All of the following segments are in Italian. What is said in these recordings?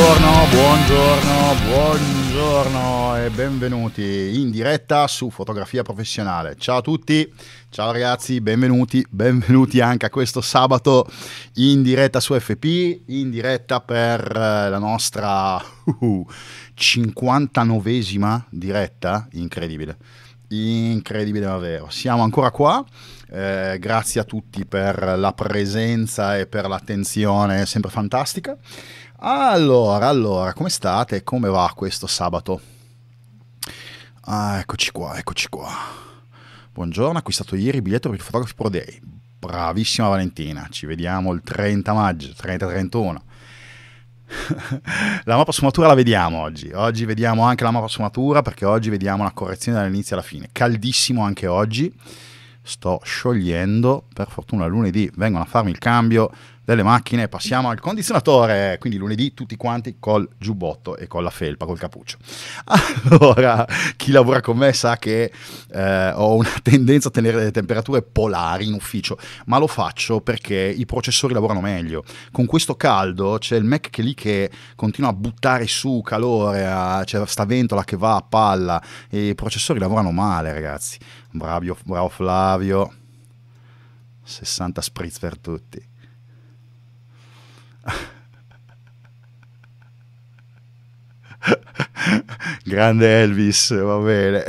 Buongiorno, buongiorno, buongiorno e benvenuti in diretta su Fotografia Professionale. Ciao a tutti, ciao ragazzi, benvenuti, benvenuti anche a questo sabato in diretta su FP, in diretta per eh, la nostra 59esima diretta, incredibile. Incredibile davvero, siamo ancora qua, eh, grazie a tutti per la presenza e per l'attenzione sempre fantastica. Allora, allora, come state? Come va questo sabato? Ah, eccoci qua, eccoci qua. Buongiorno, acquistato ieri il biglietto per il Photography Pro Day. Bravissima Valentina, ci vediamo il 30 maggio, 30-31. la mappa sfumatura la vediamo oggi. Oggi vediamo anche la mappa sfumatura perché oggi vediamo la correzione dall'inizio alla fine. Caldissimo anche oggi. Sto sciogliendo, per fortuna lunedì vengono a farmi il cambio delle macchine passiamo al condizionatore, quindi lunedì tutti quanti col giubbotto e con la felpa, col cappuccio. Allora, chi lavora con me sa che eh, ho una tendenza a tenere delle temperature polari in ufficio, ma lo faccio perché i processori lavorano meglio. Con questo caldo c'è il Mac che lì che continua a buttare su calore, c'è sta ventola che va a palla e i processori lavorano male, ragazzi. Bravio, bravo Flavio. 60 spritz per tutti. Grande Elvis, va bene.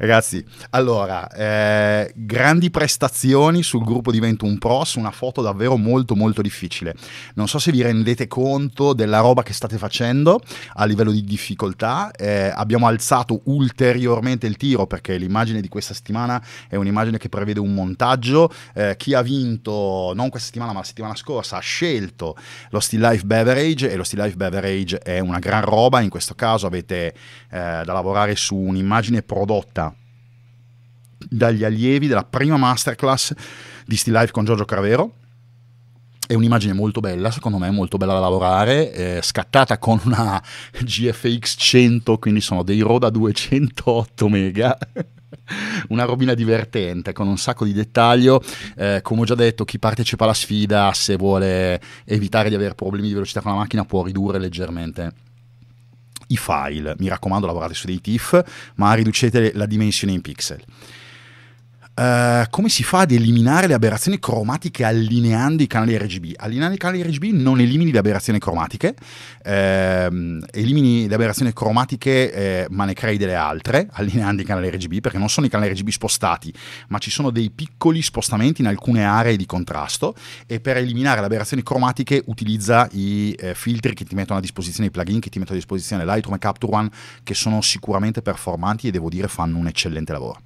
Ragazzi, allora, eh, grandi prestazioni sul gruppo di 21 Pro su una foto davvero molto molto difficile. Non so se vi rendete conto della roba che state facendo a livello di difficoltà. Eh, abbiamo alzato ulteriormente il tiro perché l'immagine di questa settimana è un'immagine che prevede un montaggio. Eh, chi ha vinto, non questa settimana ma la settimana scorsa, ha scelto lo Still Life Beverage e lo Still Life Beverage è una gran roba. In questo caso avete eh, da lavorare su un'immagine prodotta dagli allievi della prima masterclass di Still Life con Giorgio Cravero. È un'immagine molto bella, secondo me, molto bella da lavorare, eh, scattata con una GFX 100, quindi sono dei Roda 208 mega. una robina divertente con un sacco di dettaglio. Eh, come ho già detto, chi partecipa alla sfida, se vuole evitare di avere problemi di velocità con la macchina, può ridurre leggermente i file. Mi raccomando, lavorate su dei TIFF, ma riducete la dimensione in pixel. Uh, come si fa ad eliminare le aberrazioni cromatiche allineando i canali RGB? Allineando i canali RGB non elimini le aberrazioni cromatiche, ehm, elimini le aberrazioni cromatiche eh, ma ne crei delle altre allineando i canali RGB perché non sono i canali RGB spostati ma ci sono dei piccoli spostamenti in alcune aree di contrasto e per eliminare le aberrazioni cromatiche utilizza i eh, filtri che ti mettono a disposizione, i plugin che ti mettono a disposizione Lightroom e Capture One che sono sicuramente performanti e devo dire fanno un eccellente lavoro.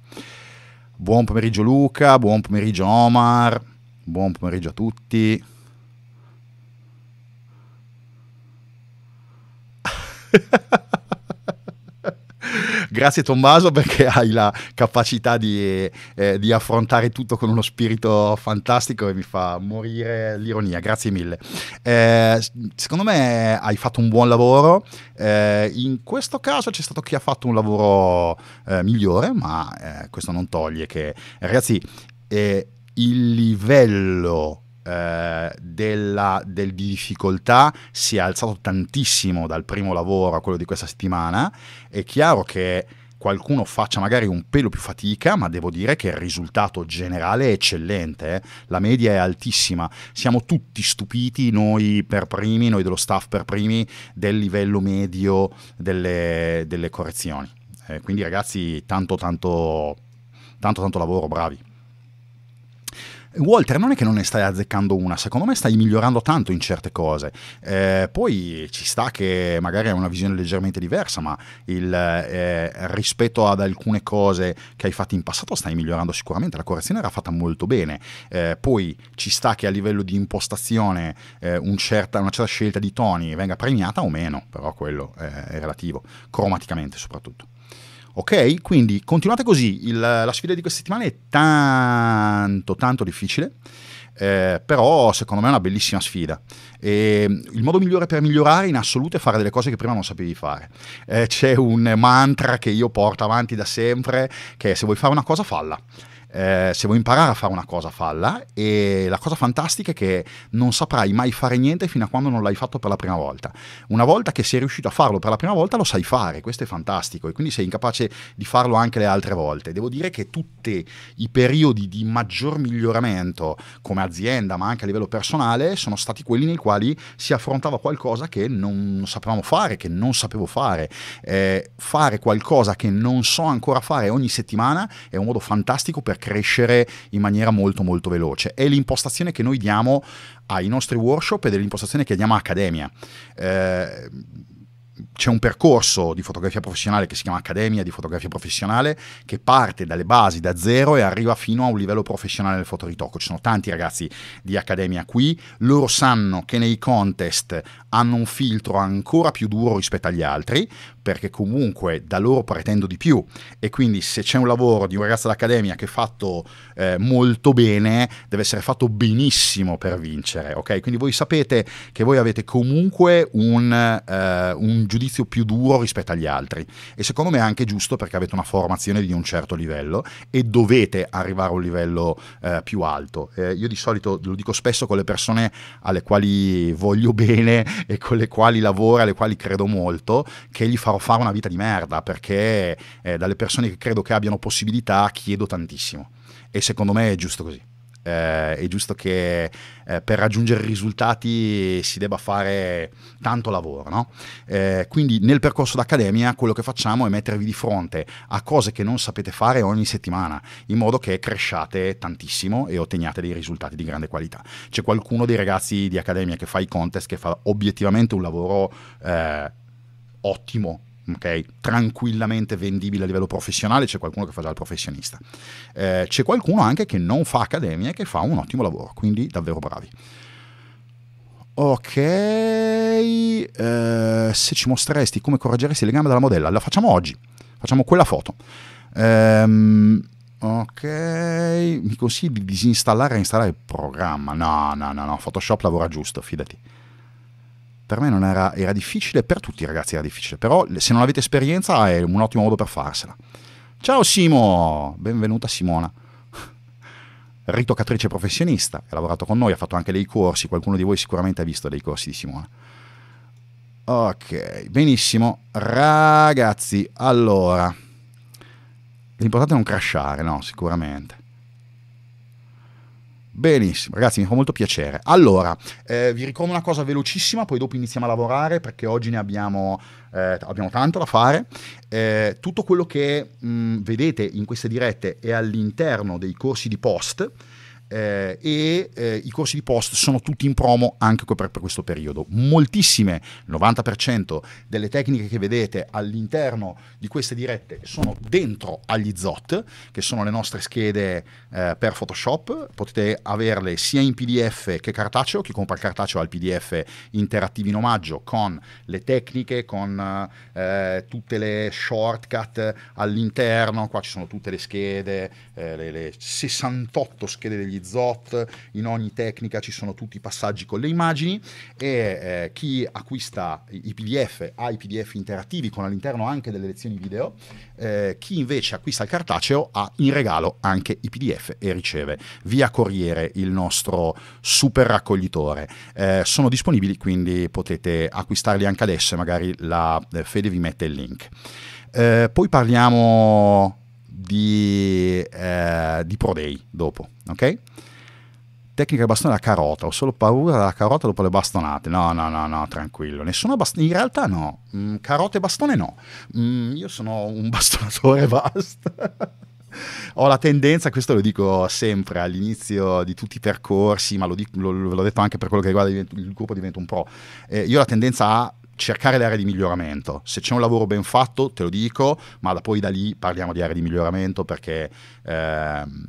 Buon pomeriggio Luca, buon pomeriggio Omar, buon pomeriggio a tutti. Grazie Tommaso perché hai la capacità di, eh, di, affrontare tutto con uno spirito fantastico e mi fa morire l'ironia. Grazie mille. Eh, secondo me hai fatto un buon lavoro. Eh, in questo caso c'è stato chi ha fatto un lavoro eh, migliore, ma eh, questo non toglie che, ragazzi, eh, il livello eh, della, del, di difficoltà si è alzato tantissimo dal primo lavoro a quello di questa settimana, è chiaro che qualcuno faccia magari un pelo più fatica, ma devo dire che il risultato generale è eccellente, eh? la media è altissima, siamo tutti stupiti, noi per primi, noi dello staff per primi, del livello medio delle, delle correzioni. Eh, quindi ragazzi, tanto tanto, tanto tanto lavoro, bravi. Walter non è che non ne stai azzeccando una, secondo me stai migliorando tanto in certe cose. Eh, poi ci sta che magari hai una visione leggermente diversa, ma il, eh, rispetto ad alcune cose che hai fatto in passato stai migliorando sicuramente, la correzione era fatta molto bene. Eh, poi ci sta che a livello di impostazione eh, un certa, una certa scelta di toni venga premiata o meno, però quello eh, è relativo, cromaticamente soprattutto. Ok? Quindi continuate così, Il, la sfida di questa settimana è tanto, tanto difficile. Eh, però secondo me è una bellissima sfida. E ehm, il modo migliore per migliorare in assoluto è fare delle cose che prima non sapevi fare. Eh, c'è un mantra che io porto avanti da sempre, che è se vuoi fare una cosa falla eh, se vuoi imparare a fare una cosa, falla. E la cosa fantastica è che non saprai mai fare niente fino a quando non l'hai fatto per la prima volta. Una volta che sei riuscito a farlo per la prima volta, lo sai fare, questo è fantastico. E quindi sei incapace di farlo anche le altre volte. Devo dire che tutti i periodi di maggior miglioramento come azienda, ma anche a livello personale, sono stati quelli nei quali si affrontava qualcosa che non sapevamo fare, che non sapevo fare. Eh, fare qualcosa che non so ancora fare ogni settimana è un modo fantastico per crescere in maniera molto molto veloce. È l'impostazione che noi diamo ai nostri workshop ed è l'impostazione che diamo a Accademia. Eh, c'è un percorso di fotografia professionale che si chiama Accademia di Fotografia Professionale che parte dalle basi, da zero e arriva fino a un livello professionale del fotoritocco. Ci sono tanti ragazzi di Accademia qui, loro sanno che nei contest hanno un filtro ancora più duro rispetto agli altri, perché comunque da loro pretendo di più e quindi se c'è un lavoro di un ragazzo d'accademia che è fatto eh, molto bene, deve essere fatto benissimo per vincere, ok? Quindi voi sapete che voi avete comunque un, eh, un giudizio più duro rispetto agli altri e secondo me è anche giusto perché avete una formazione di un certo livello e dovete arrivare a un livello eh, più alto. Eh, io di solito lo dico spesso con le persone alle quali voglio bene e con le quali lavoro, alle quali credo molto, che gli fa farò fare una vita di merda perché eh, dalle persone che credo che abbiano possibilità chiedo tantissimo e secondo me è giusto così. Eh, è giusto che eh, per raggiungere risultati si debba fare tanto lavoro. No? Eh, quindi nel percorso d'accademia quello che facciamo è mettervi di fronte a cose che non sapete fare ogni settimana, in modo che cresciate tantissimo e otteniate dei risultati di grande qualità. C'è qualcuno dei ragazzi di accademia che fa i contest, che fa obiettivamente un lavoro eh, ottimo, ok? tranquillamente vendibile a livello professionale, c'è qualcuno che fa già il professionista, eh, c'è qualcuno anche che non fa accademia e che fa un ottimo lavoro, quindi davvero bravi. Ok, eh, se ci mostreresti come correggeresti le gambe dalla modella, la facciamo oggi, facciamo quella foto. Ehm, ok, mi consigli di disinstallare e installare il programma? No, no, no, no, Photoshop lavora giusto, fidati per me non era, era difficile, per tutti i ragazzi era difficile, però se non avete esperienza è un ottimo modo per farsela. Ciao Simo, benvenuta Simona ritoccatrice professionista, ha lavorato con noi, ha fatto anche dei corsi, qualcuno di voi sicuramente ha visto dei corsi di Simona. Ok, benissimo. Ragazzi, allora, l'importante è non crashare, no, sicuramente. Benissimo, ragazzi, mi fa molto piacere. Allora, eh, vi ricordo una cosa velocissima, poi dopo iniziamo a lavorare perché oggi ne abbiamo, eh, abbiamo tanto da fare. Eh, tutto quello che mh, mm, vedete in queste dirette è all'interno dei corsi di post eh, e eh, i corsi di post sono tutti in promo anche per, per questo periodo. Moltissime, il 90% delle tecniche che vedete all'interno di queste dirette sono dentro agli ZOT, che sono le nostre schede eh, per Photoshop, potete averle sia in PDF che cartaceo, chi compra il cartaceo ha il PDF interattivo in omaggio con le tecniche, con eh, tutte le shortcut all'interno, qua ci sono tutte le schede, eh, le, le 68 schede degli ZOT. Rizot, in ogni tecnica ci sono tutti i passaggi con le immagini e eh, chi acquista i PDF ha i PDF interattivi con all'interno anche delle lezioni video, eh, chi invece acquista il cartaceo ha in regalo anche i PDF e riceve via corriere il nostro super raccoglitore. Eh, sono disponibili quindi potete acquistarli anche adesso e magari la eh, Fede vi mette il link. Eh, poi parliamo di, eh, di Pro Day dopo, ok? Tecnica bastone la carota, ho solo paura della carota dopo le bastonate. No, no, no, no, tranquillo. Nessuna bastone, in realtà no. Mm, carote e bastone no. Mm, io sono un bastonatore, basta. ho la tendenza, questo lo dico sempre all'inizio di tutti i percorsi, ma lo dico, lo, l'ho detto anche per quello che riguarda il gruppo Divento un Pro, eh, io ho la tendenza a cercare le aree di miglioramento. Se c'è un lavoro ben fatto, te lo dico, ma da poi da lì parliamo di aree di miglioramento perché ehm,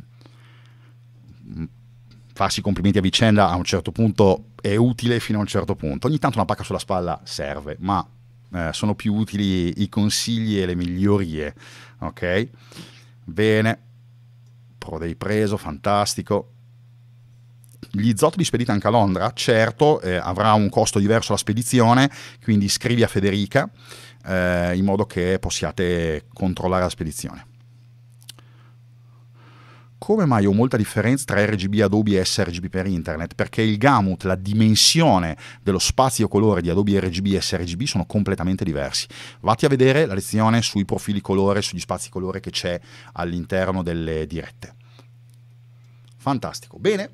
farsi complimenti a vicenda a un certo punto è utile fino a un certo punto. Ogni tanto una pacca sulla spalla serve, ma eh, sono più utili i consigli e le migliorie. Ok? Bene, Prodei preso, fantastico. Gli zottoli spediti anche a Londra, certo, eh, avrà un costo diverso la spedizione, quindi scrivi a Federica eh, in modo che possiate controllare la spedizione. Come mai ho molta differenza tra RGB Adobe e sRGB per internet? Perché il gamut, la dimensione dello spazio colore di Adobe RGB e sRGB sono completamente diversi. Vatti a vedere la lezione sui profili colore, sugli spazi colore che c'è all'interno delle dirette. Fantastico. Bene,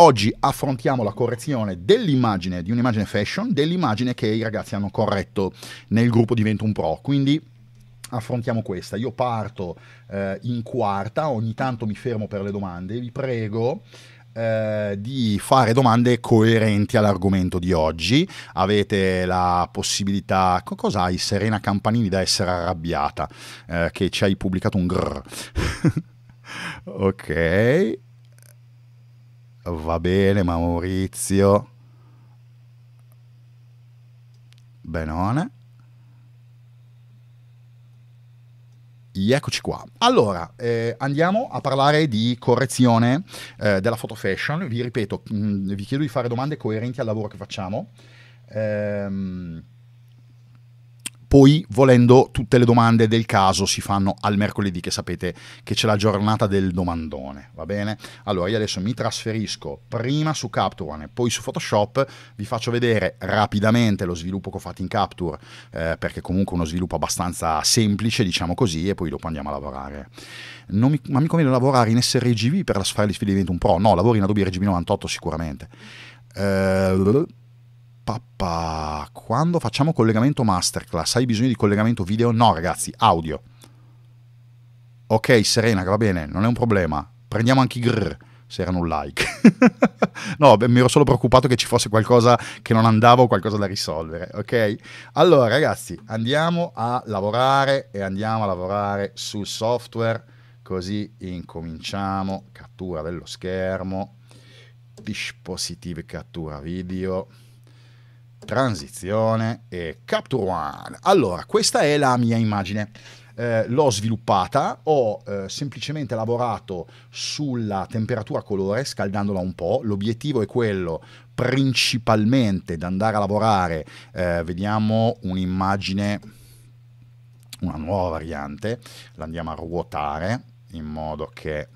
Oggi affrontiamo la correzione dell'immagine, di un'immagine fashion, dell'immagine che i ragazzi hanno corretto nel gruppo di 21 Pro. Quindi affrontiamo questa. Io parto eh, in quarta, ogni tanto mi fermo per le domande. Vi prego eh, di fare domande coerenti all'argomento di oggi. Avete la possibilità, cosa hai Serena Campanini da essere arrabbiata, eh, che ci hai pubblicato un grrr. ok, va bene Maurizio Benone Eccoci qua. Allora, eh, andiamo a parlare di correzione eh, della photo fashion. Vi ripeto, mh, mm, vi chiedo di fare domande coerenti al lavoro che facciamo. Ehm poi, volendo, tutte le domande del caso si fanno al mercoledì, che sapete che c'è la giornata del domandone, va bene? Allora, io adesso mi trasferisco prima su Capture One e poi su Photoshop, vi faccio vedere rapidamente lo sviluppo che ho fatto in Capture, eh, perché comunque uno sviluppo abbastanza semplice, diciamo così, e poi dopo andiamo a lavorare. Mi, ma mi conviene lavorare in SRGV per la gli sfide diventa un pro? No, lavori in Adobe RGB 98 sicuramente. Eh, papà, quando facciamo collegamento masterclass, hai bisogno di collegamento video? No ragazzi, audio. Ok, Serena, va bene, non è un problema. Prendiamo anche i grr se erano un like. no, beh, mi ero solo preoccupato che ci fosse qualcosa che non andava o qualcosa da risolvere, ok? Allora, ragazzi, andiamo a lavorare e andiamo a lavorare sul software, così incominciamo. Cattura dello schermo, dispositivi cattura video transizione e Capture One. Allora, questa è la mia immagine. Eh, l'ho sviluppata, ho eh, semplicemente lavorato sulla temperatura colore, scaldandola un po'. L'obiettivo è quello principalmente di andare a lavorare, eh, vediamo un'immagine, una nuova variante, L'andiamo a ruotare in modo che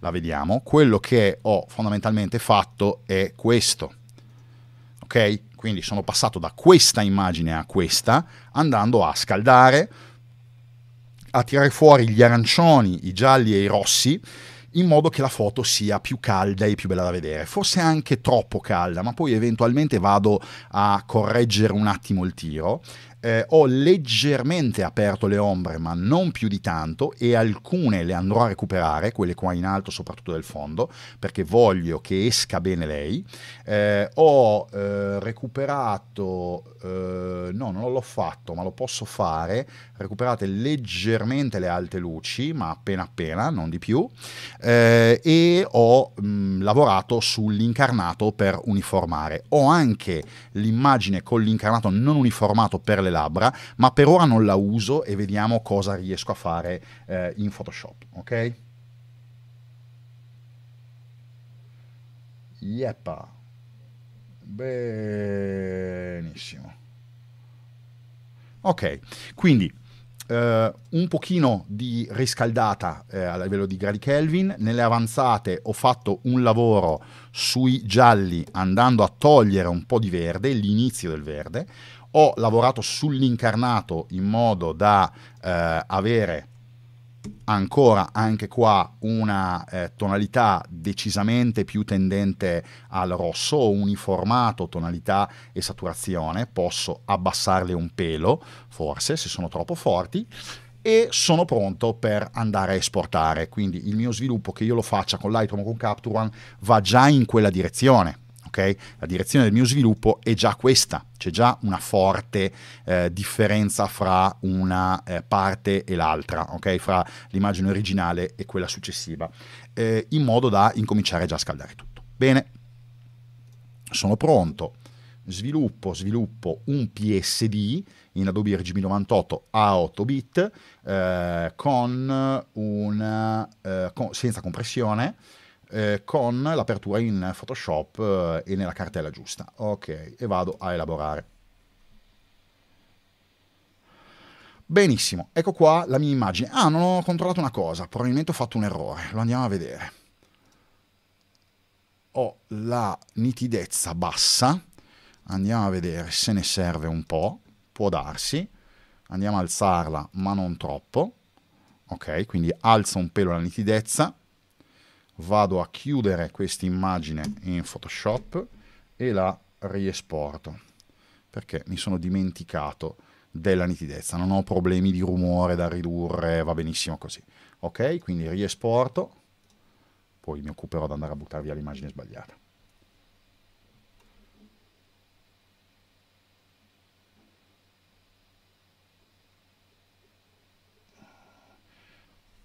la vediamo. Quello che ho fondamentalmente fatto è questo. Ok? Quindi sono passato da questa immagine a questa, andando a scaldare, a tirare fuori gli arancioni, i gialli e i rossi, in modo che la foto sia più calda e più bella da vedere, forse anche troppo calda, ma poi eventualmente vado a correggere un attimo il tiro eh, ho leggermente aperto le ombre, ma non più di tanto, e alcune le andrò a recuperare, quelle qua in alto, soprattutto del fondo, perché voglio che esca bene lei. Eh, ho eh, recuperato, eh, no, non l'ho fatto, ma lo posso fare. Recuperate leggermente le alte luci, ma appena appena, non di più. Eh, e ho mh, mm, lavorato sull'incarnato per uniformare. Ho anche l'immagine con l'incarnato non uniformato per le labbra, ma per ora non la uso e vediamo cosa riesco a fare eh, in Photoshop, ok? Yeppa. Benissimo. Ok, quindi Uh, un pochino di riscaldata eh, a livello di gradi Kelvin, nelle avanzate ho fatto un lavoro sui gialli andando a togliere un po' di verde, l'inizio del verde, ho lavorato sull'incarnato in modo da eh, avere ancora anche qua una eh, tonalità decisamente più tendente al rosso, uniformato tonalità e saturazione, posso abbassarle un pelo, forse se sono troppo forti, e sono pronto per andare a esportare, quindi il mio sviluppo che io lo faccia con Lightroom o con Capture One va già in quella direzione ok? La direzione del mio sviluppo è già questa, c'è già una forte eh, differenza fra una eh, parte e l'altra, ok? Fra l'immagine originale e quella successiva, eh, in modo da incominciare già a scaldare tutto. Bene, sono pronto, sviluppo, sviluppo un PSD in Adobe RGB98 a 8 bit eh, con una, eh, con, senza compressione, eh, con l'apertura in Photoshop eh, e nella cartella giusta. Ok, e vado a elaborare. Benissimo, ecco qua la mia immagine. Ah, non ho controllato una cosa, probabilmente ho fatto un errore, lo andiamo a vedere. Ho la nitidezza bassa, andiamo a vedere se ne serve un po', può darsi. Andiamo a alzarla, ma non troppo. Ok, quindi alzo un pelo la nitidezza vado a chiudere questa immagine in Photoshop e la riesporto perché mi sono dimenticato della nitidezza, non ho problemi di rumore da ridurre, va benissimo così. Ok, quindi riesporto, poi mi occuperò di andare a buttare via l'immagine sbagliata.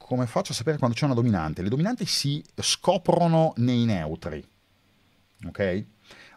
come faccio a sapere quando c'è una dominante? Le dominanti si scoprono nei neutri, ok?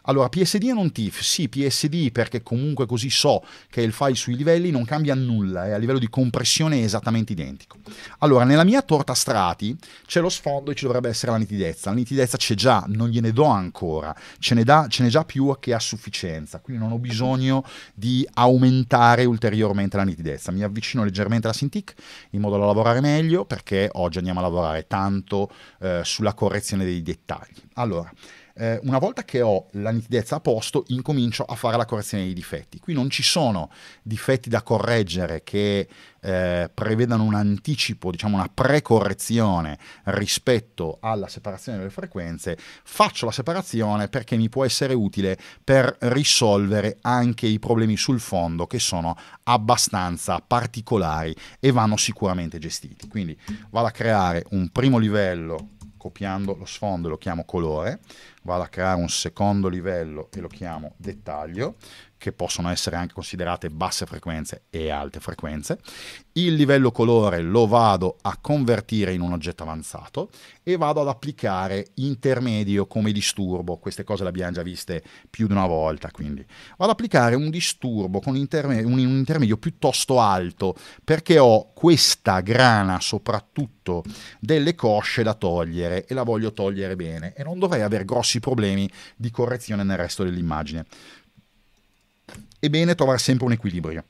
Allora, PSD e non TIFF, sì PSD perché comunque così so che il file sui livelli non cambia nulla, eh, a livello di compressione è esattamente identico. Allora, nella mia torta strati c'è lo sfondo e ci dovrebbe essere la nitidezza, la nitidezza c'è già, non gliene do ancora, ce n'è, da, ce n'è già più che a sufficienza, quindi non ho bisogno di aumentare ulteriormente la nitidezza, mi avvicino leggermente alla Cintiq in modo da lavorare meglio perché oggi andiamo a lavorare tanto eh, sulla correzione dei dettagli. Allora, eh, una volta che ho la nitidezza a posto, incomincio a fare la correzione dei difetti. Qui non ci sono difetti da correggere che eh, prevedano un anticipo, diciamo una precorrezione rispetto alla separazione delle frequenze. Faccio la separazione perché mi può essere utile per risolvere anche i problemi sul fondo che sono abbastanza particolari e vanno sicuramente gestiti. Quindi vado a creare un primo livello copiando lo sfondo e lo chiamo colore, vado a creare un secondo livello e lo chiamo dettaglio, che possono essere anche considerate basse frequenze e alte frequenze. Il livello colore lo vado a convertire in un oggetto avanzato e vado ad applicare intermedio come disturbo. Queste cose le abbiamo già viste più di una volta, quindi vado ad applicare un disturbo con interme- un intermedio piuttosto alto perché ho questa grana soprattutto delle cosce da togliere e la voglio togliere bene e non dovrei avere grossi problemi di correzione nel resto dell'immagine è bene trovare sempre un equilibrio.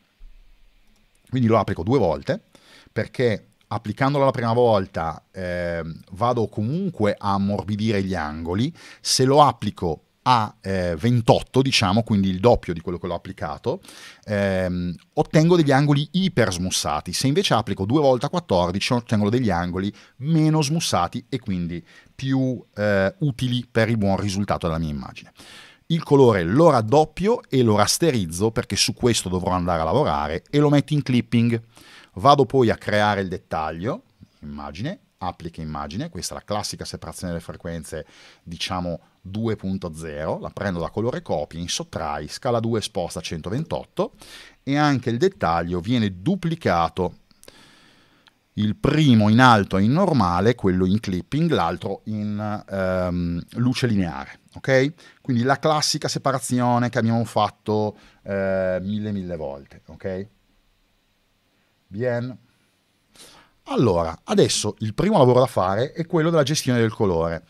Quindi lo applico due volte perché applicandolo la prima volta eh, vado comunque a ammorbidire gli angoli, se lo applico a eh, 28, diciamo, quindi il doppio di quello che l'ho applicato, ehm, ottengo degli angoli iper smussati. Se invece applico due volte a 14, ottengo degli angoli meno smussati e quindi più eh, utili per il buon risultato della mia immagine il colore lo raddoppio e lo rasterizzo perché su questo dovrò andare a lavorare e lo metto in clipping. Vado poi a creare il dettaglio, immagine, applica immagine, questa è la classica separazione delle frequenze, diciamo 2.0, la prendo da colore copia, in sottrai, scala 2 sposta a 128 e anche il dettaglio viene duplicato il primo in alto in normale, quello in clipping, l'altro in ehm, luce lineare. Okay? Quindi la classica separazione che abbiamo fatto eh, mille mille volte. Ok? Bien. Allora, adesso il primo lavoro da fare è quello della gestione del colore.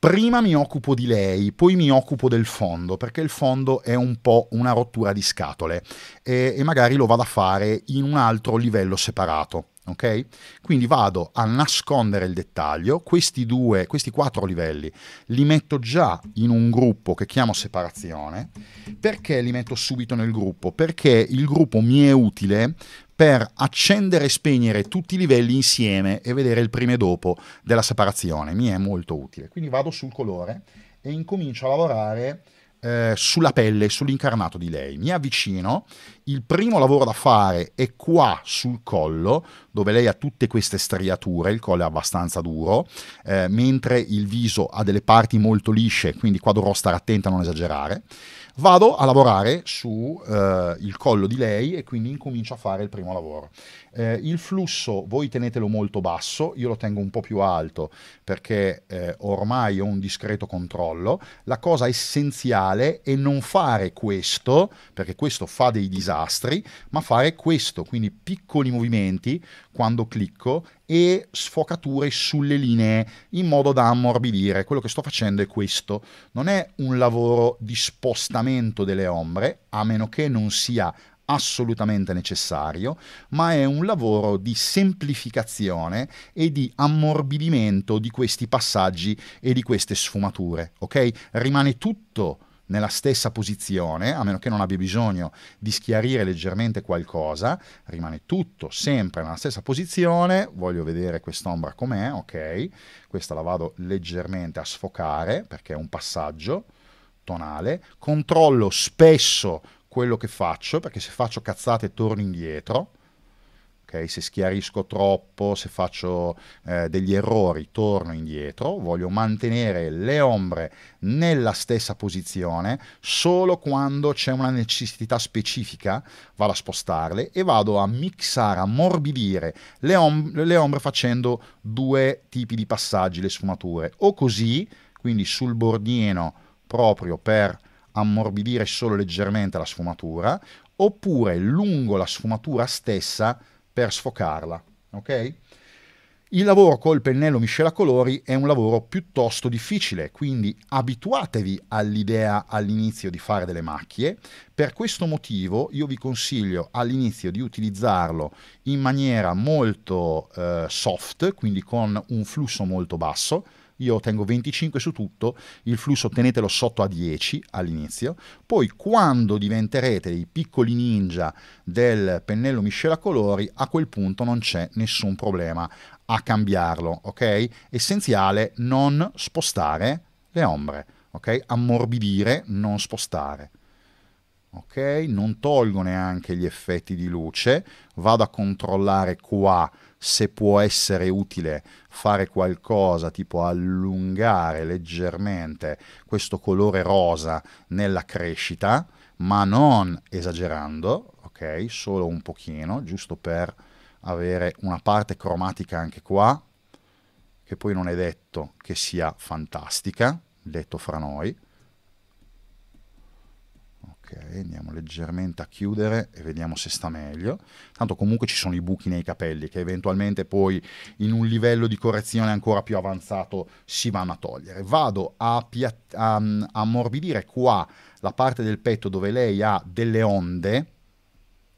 Prima mi occupo di lei, poi mi occupo del fondo, perché il fondo è un po' una rottura di scatole e, e magari lo vado a fare in un altro livello separato ok? Quindi vado a nascondere il dettaglio, questi due, questi quattro livelli li metto già in un gruppo che chiamo separazione, perché li metto subito nel gruppo? Perché il gruppo mi è utile per accendere e spegnere tutti i livelli insieme e vedere il prima e dopo della separazione, mi è molto utile. Quindi vado sul colore e incomincio a lavorare eh, sulla pelle, sull'incarnato di lei. Mi avvicino, il primo lavoro da fare è qua sul collo, dove lei ha tutte queste striature, il collo è abbastanza duro, eh, mentre il viso ha delle parti molto lisce, quindi qua dovrò stare attenta a non esagerare. Vado a lavorare sul eh, collo di lei e quindi incomincio a fare il primo lavoro. Eh, il flusso voi tenetelo molto basso, io lo tengo un po' più alto perché eh, ormai ho un discreto controllo. La cosa essenziale è non fare questo, perché questo fa dei disastri, ma fare questo, quindi piccoli movimenti quando clicco e sfocature sulle linee in modo da ammorbidire. Quello che sto facendo è questo. Non è un lavoro di spostamento delle ombre, a meno che non sia assolutamente necessario, ma è un lavoro di semplificazione e di ammorbidimento di questi passaggi e di queste sfumature, ok? Rimane tutto nella stessa posizione, a meno che non abbia bisogno di schiarire leggermente qualcosa, rimane tutto sempre nella stessa posizione, voglio vedere quest'ombra com'è, ok, questa la vado leggermente a sfocare perché è un passaggio tonale, controllo spesso quello che faccio, perché se faccio cazzate torno indietro, okay? se schiarisco troppo, se faccio eh, degli errori, torno indietro, voglio mantenere le ombre nella stessa posizione, solo quando c'è una necessità specifica vado a spostarle e vado a mixare, a morbidire le, om- le ombre facendo due tipi di passaggi, le sfumature, o così, quindi sul bordino proprio per ammorbidire solo leggermente la sfumatura, oppure lungo la sfumatura stessa per sfocarla. Okay? Il lavoro col pennello miscela colori è un lavoro piuttosto difficile, quindi abituatevi all'idea all'inizio di fare delle macchie. Per questo motivo io vi consiglio all'inizio di utilizzarlo in maniera molto eh, soft, quindi con un flusso molto basso, io tengo 25 su tutto, il flusso tenetelo sotto a 10 all'inizio, poi quando diventerete i piccoli ninja del pennello miscela colori, a quel punto non c'è nessun problema a cambiarlo, ok? Essenziale non spostare le ombre, ok? Ammorbidire, non spostare. Ok, non tolgo neanche gli effetti di luce, vado a controllare qua se può essere utile fare qualcosa tipo allungare leggermente questo colore rosa nella crescita, ma non esagerando, ok? Solo un pochino, giusto per avere una parte cromatica anche qua, che poi non è detto che sia fantastica, detto fra noi, ok andiamo leggermente a chiudere e vediamo se sta meglio tanto comunque ci sono i buchi nei capelli che eventualmente poi in un livello di correzione ancora più avanzato si vanno a togliere vado a, ammorbidire qua la parte del petto dove lei ha delle onde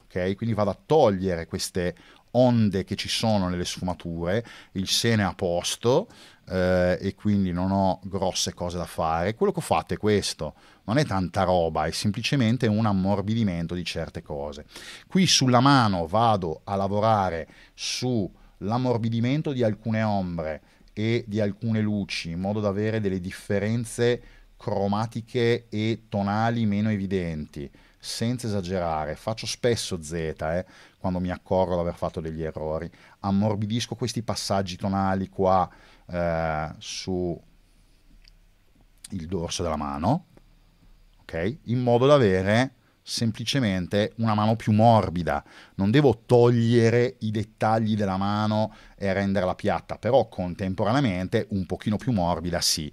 ok quindi vado a togliere queste onde che ci sono nelle sfumature, il seno è a posto eh, e quindi non ho grosse cose da fare. Quello che ho fatto è questo non è tanta roba, è semplicemente un ammorbidimento di certe cose. Qui sulla mano vado a lavorare sull'ammorbidimento di alcune ombre e di alcune luci, in modo da avere delle differenze cromatiche e tonali meno evidenti, senza esagerare. Faccio spesso Z, eh, quando mi accorgo di aver fatto degli errori. Ammorbidisco questi passaggi tonali qua eh, su il dorso della mano, ok? In modo da avere semplicemente una mano più morbida. Non devo togliere i dettagli della mano e renderla piatta, però contemporaneamente un pochino più morbida sì.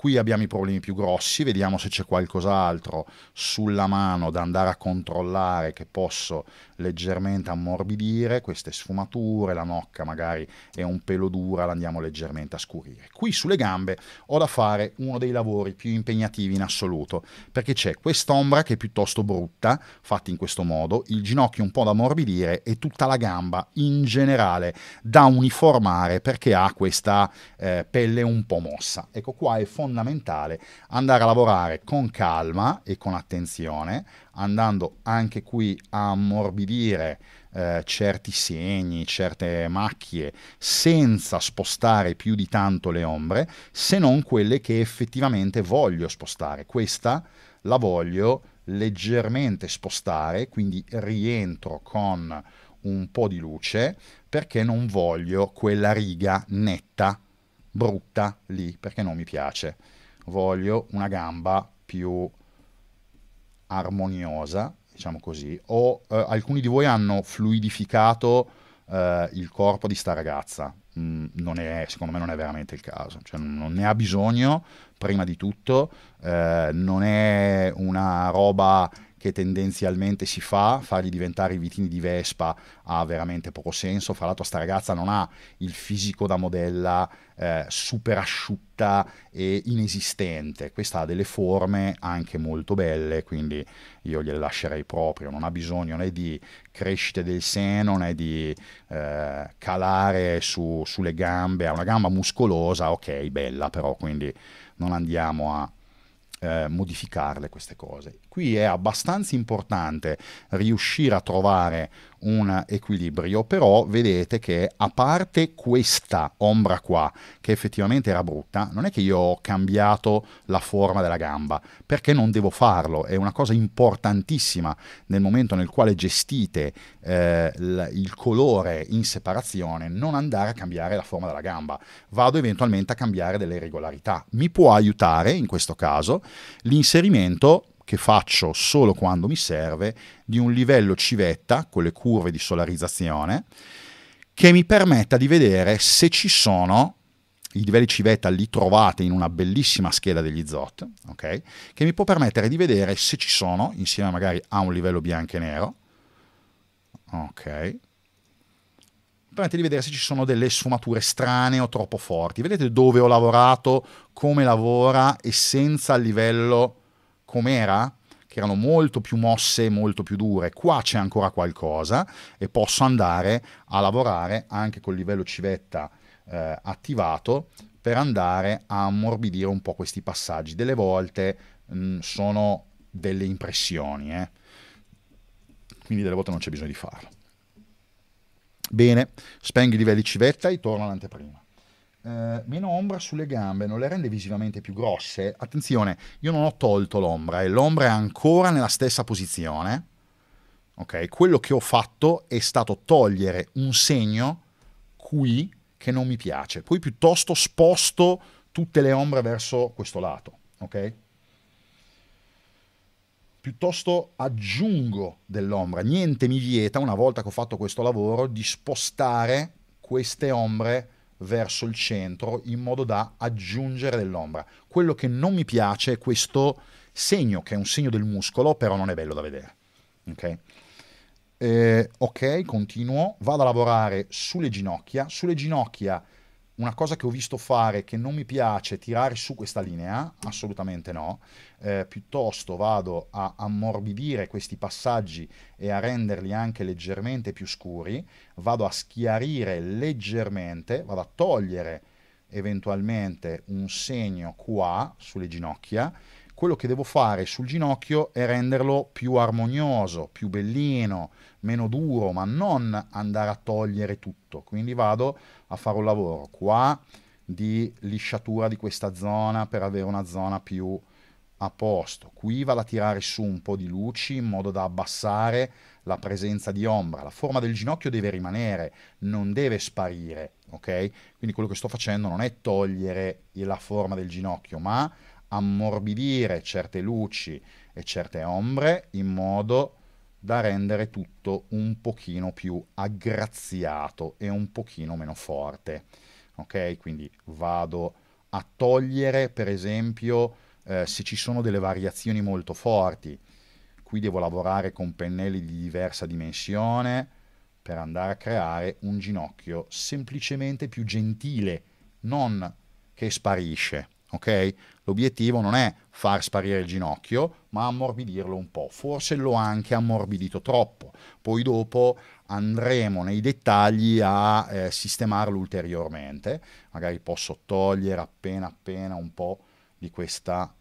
Qui abbiamo i problemi più grossi, vediamo se c'è qualcos'altro sulla mano da andare a controllare che posso leggermente ammorbidire, queste sfumature, la nocca magari è un pelo dura, la andiamo leggermente a scurire. Qui sulle gambe ho da fare uno dei lavori più impegnativi in assoluto, perché c'è quest'ombra che è piuttosto brutta, fatta in questo modo, il ginocchio un po' da ammorbidire e tutta la gamba in generale da uniformare perché ha questa eh, pelle un po' mossa. Ecco qua è fondamentale fondamentale andare a lavorare con calma e con attenzione, andando anche qui a ammorbidire eh, certi segni, certe macchie, senza spostare più di tanto le ombre, se non quelle che effettivamente voglio spostare. Questa la voglio leggermente spostare, quindi rientro con un po' di luce perché non voglio quella riga netta brutta lì perché non mi piace. Voglio una gamba più armoniosa, diciamo così, o eh, alcuni di voi hanno fluidificato eh, il corpo di sta ragazza. Mm, non è, secondo me non è veramente il caso, cioè, non ne ha bisogno, prima di tutto, eh, non è una roba che tendenzialmente si fa, fargli diventare i vitini di Vespa ha veramente poco senso, fra l'altro sta ragazza non ha il fisico da modella eh, super asciutta e inesistente, questa ha delle forme anche molto belle, quindi io gliele lascerei proprio, non ha bisogno né di crescite del seno né di eh, calare su, sulle gambe, ha una gamba muscolosa, ok, bella però, quindi non andiamo a eh, modificarle queste cose. Qui è abbastanza importante riuscire a trovare un equilibrio, però vedete che a parte questa ombra qua, che effettivamente era brutta, non è che io ho cambiato la forma della gamba, perché non devo farlo, è una cosa importantissima nel momento nel quale gestite eh, il colore in separazione, non andare a cambiare la forma della gamba, vado eventualmente a cambiare delle regolarità. Mi può aiutare in questo caso l'inserimento che faccio solo quando mi serve, di un livello civetta con le curve di solarizzazione che mi permetta di vedere se ci sono i livelli civetta li trovate in una bellissima scheda degli ZOT, ok? che mi può permettere di vedere se ci sono, insieme magari a un livello bianco e nero, ok, permette di vedere se ci sono delle sfumature strane o troppo forti. Vedete dove ho lavorato, come lavora e senza il livello com'era, che erano molto più mosse, molto più dure, qua c'è ancora qualcosa e posso andare a lavorare anche col livello civetta eh, attivato per andare a ammorbidire un po' questi passaggi. Delle volte mh, mm, sono delle impressioni, eh? quindi delle volte non c'è bisogno di farlo. Bene, spengo i livelli civetta e torno all'anteprima eh, meno ombra sulle gambe, non le rende visivamente più grosse. Attenzione, io non ho tolto l'ombra e eh. l'ombra è ancora nella stessa posizione. Ok, quello che ho fatto è stato togliere un segno qui che non mi piace. Poi piuttosto sposto tutte le ombre verso questo lato, ok? Piuttosto aggiungo dell'ombra, niente mi vieta, una volta che ho fatto questo lavoro, di spostare queste ombre verso il centro in modo da aggiungere dell'ombra. Quello che non mi piace è questo segno, che è un segno del muscolo, però non è bello da vedere. Okay? Eh, ok, continuo, vado a lavorare sulle ginocchia. Sulle ginocchia una cosa che ho visto fare che non mi piace, tirare su questa linea, assolutamente no eh, piuttosto vado a ammorbidire questi passaggi e a renderli anche leggermente più scuri, vado a schiarire leggermente, vado a togliere eventualmente un segno qua sulle ginocchia, quello che devo fare sul ginocchio è renderlo più armonioso, più bellino, meno duro, ma non andare a togliere tutto. Quindi vado a fare un lavoro qua di lisciatura di questa zona per avere una zona più a posto. Qui vado a tirare su un po' di luci in modo da abbassare la presenza di ombra. La forma del ginocchio deve rimanere, non deve sparire, ok? Quindi quello che sto facendo non è togliere la forma del ginocchio, ma ammorbidire certe luci e certe ombre in modo da rendere tutto un pochino più aggraziato e un pochino meno forte. Ok? Quindi vado a togliere, per esempio, eh, se ci sono delle variazioni molto forti. Qui devo lavorare con pennelli di diversa dimensione per andare a creare un ginocchio semplicemente più gentile, non che sparisce. Okay? L'obiettivo non è far sparire il ginocchio, ma ammorbidirlo un po'. Forse l'ho anche ammorbidito troppo. Poi dopo andremo nei dettagli a eh, sistemarlo ulteriormente. Magari posso togliere appena appena un po' di questa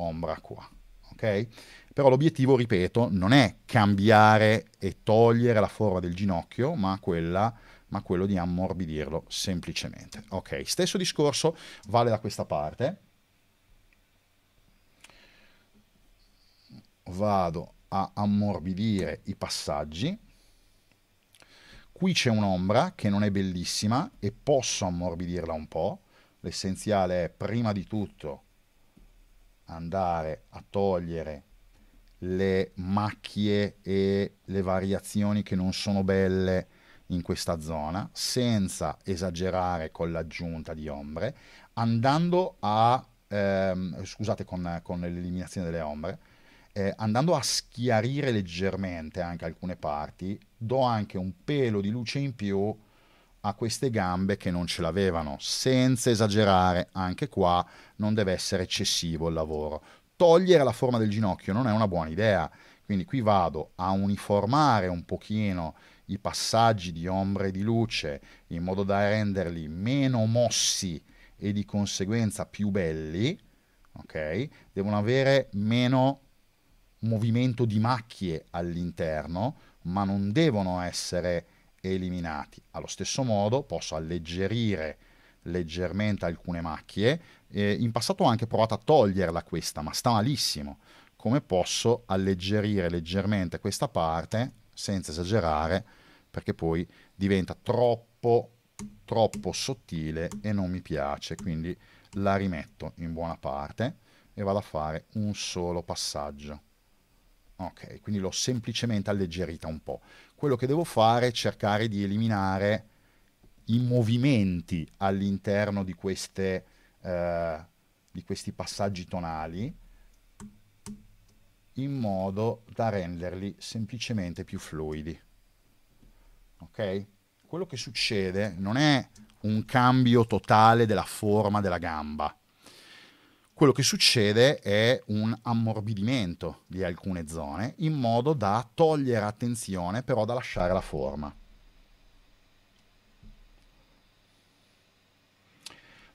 ombra qua. Okay? Però l'obiettivo, ripeto, non è cambiare e togliere la forma del ginocchio, ma, quella, ma quello di ammorbidirlo semplicemente. Ok, Stesso discorso vale da questa parte. Vado a ammorbidire i passaggi. Qui c'è un'ombra che non è bellissima e posso ammorbidirla un po'. L'essenziale è prima di tutto andare a togliere le macchie e le variazioni che non sono belle in questa zona senza esagerare con l'aggiunta di ombre andando a ehm, scusate con, con l'eliminazione delle ombre eh, andando a schiarire leggermente anche alcune parti do anche un pelo di luce in più a queste gambe che non ce l'avevano, senza esagerare, anche qua non deve essere eccessivo il lavoro. Togliere la forma del ginocchio non è una buona idea, quindi qui vado a uniformare un pochino i passaggi di ombra e di luce in modo da renderli meno mossi e di conseguenza più belli, ok? Devono avere meno movimento di macchie all'interno, ma non devono essere eliminati. Allo stesso modo posso alleggerire leggermente alcune macchie, eh, in passato ho anche provato a toglierla questa, ma sta malissimo. Come posso alleggerire leggermente questa parte senza esagerare, perché poi diventa troppo troppo sottile e non mi piace, quindi la rimetto in buona parte e vado a fare un solo passaggio. Ok, quindi l'ho semplicemente alleggerita un po' quello che devo fare è cercare di eliminare i movimenti all'interno di, queste, eh, di questi passaggi tonali in modo da renderli semplicemente più fluidi. Ok? Quello che succede non è un cambio totale della forma della gamba, quello che succede è un ammorbidimento di alcune zone in modo da togliere attenzione però da lasciare la forma.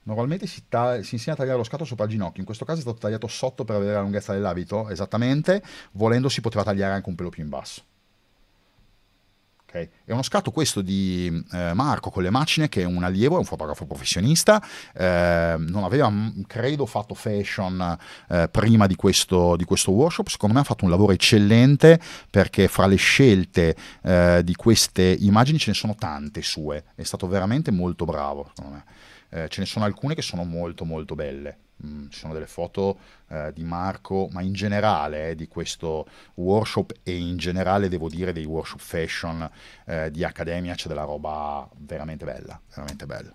Normalmente si, ta- si, insegna a tagliare lo scatto sopra il ginocchio, in questo caso è stato tagliato sotto per avere la lunghezza dell'abito, esattamente, volendo si poteva tagliare anche un pelo più in basso. Okay. È uno scatto questo di eh, Marco con le macine, che è un allievo, è un fotografo professionista, eh, non aveva, mm, credo, fatto fashion eh, prima di questo, di questo, workshop, secondo me ha fatto un lavoro eccellente perché fra le scelte eh, di queste immagini ce ne sono tante sue, è stato veramente molto bravo, secondo me. Eh, ce ne sono alcune che sono molto molto belle mh, mm, ci sono delle foto eh, di Marco, ma in generale eh, di questo workshop e in generale devo dire dei workshop fashion eh, di Accademia c'è della roba veramente bella, veramente bella.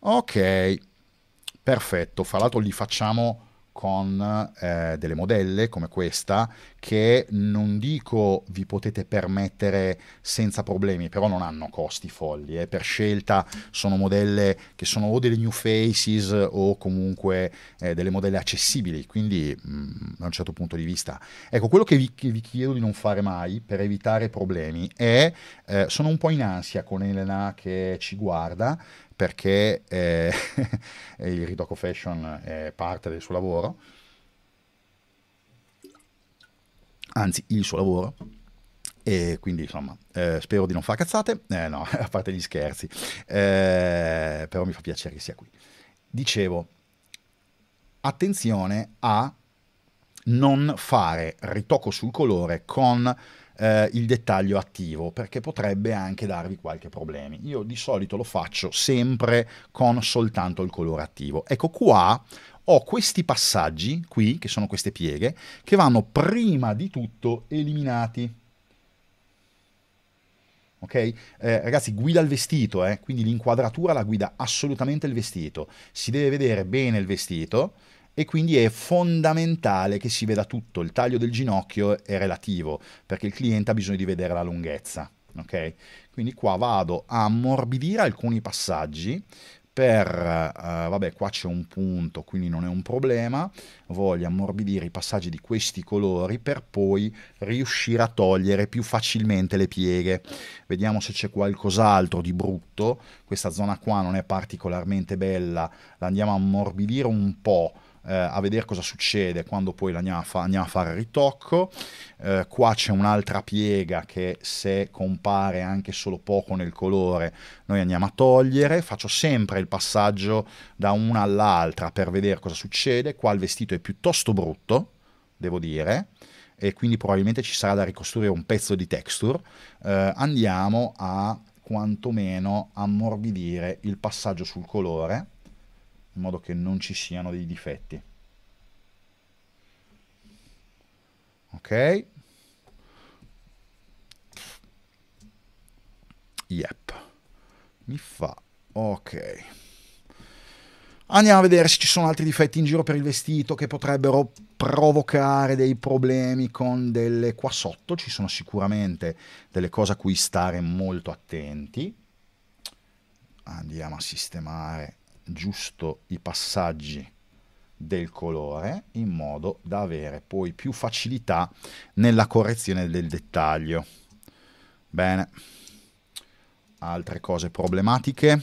Ok, perfetto, fra l'altro li facciamo con eh, delle modelle come questa che non dico vi potete permettere senza problemi, però non hanno costi folli, eh. per scelta sono modelle che sono o delle new faces o comunque eh, delle modelle accessibili, quindi mh, mm, da un certo punto di vista. Ecco, quello che vi, che vi chiedo di non fare mai per evitare problemi è, eh, sono un po' in ansia con Elena che ci guarda, perché eh, il Ritocco Fashion è parte del suo lavoro, anzi il suo lavoro, e quindi insomma eh, spero di non far cazzate, eh, no, a parte gli scherzi, eh, però mi fa piacere che sia qui. Dicevo, attenzione a non fare ritocco sul colore con eh, il dettaglio attivo perché potrebbe anche darvi qualche problema. Io di solito lo faccio sempre con soltanto il colore attivo. Ecco qua ho questi passaggi qui, che sono queste pieghe, che vanno prima di tutto eliminati. Ok, Eh, ragazzi, guida il vestito, eh? quindi l'inquadratura la guida assolutamente il vestito. Si deve vedere bene il vestito, e quindi è fondamentale che si veda tutto, il taglio del ginocchio è relativo perché il cliente ha bisogno di vedere la lunghezza. Ok, Quindi qua vado a ammorbidire alcuni passaggi per, uh, vabbè qua c'è un punto quindi non è un problema, voglio ammorbidire i passaggi di questi colori per poi riuscire a togliere più facilmente le pieghe. Vediamo se c'è qualcos'altro di brutto, questa zona qua non è particolarmente bella, la andiamo a ammorbidire un po' eh, a vedere cosa succede quando poi andiamo a, andiamo a fare il ritocco. Eh, qua c'è un'altra piega che se compare anche solo poco nel colore noi andiamo a togliere. Faccio sempre il passaggio da una all'altra per vedere cosa succede. Qua il vestito è piuttosto brutto, devo dire e quindi probabilmente ci sarà da ricostruire un pezzo di texture, eh, andiamo a quantomeno ammorbidire il passaggio sul colore in modo che non ci siano dei difetti. Ok? Yep. Mi fa... Ok. Andiamo a vedere se ci sono altri difetti in giro per il vestito che potrebbero provocare dei problemi con delle... Qua sotto ci sono sicuramente delle cose a cui stare molto attenti. Andiamo a sistemare giusto i passaggi del colore in modo da avere poi più facilità nella correzione del dettaglio. Bene, altre cose problematiche.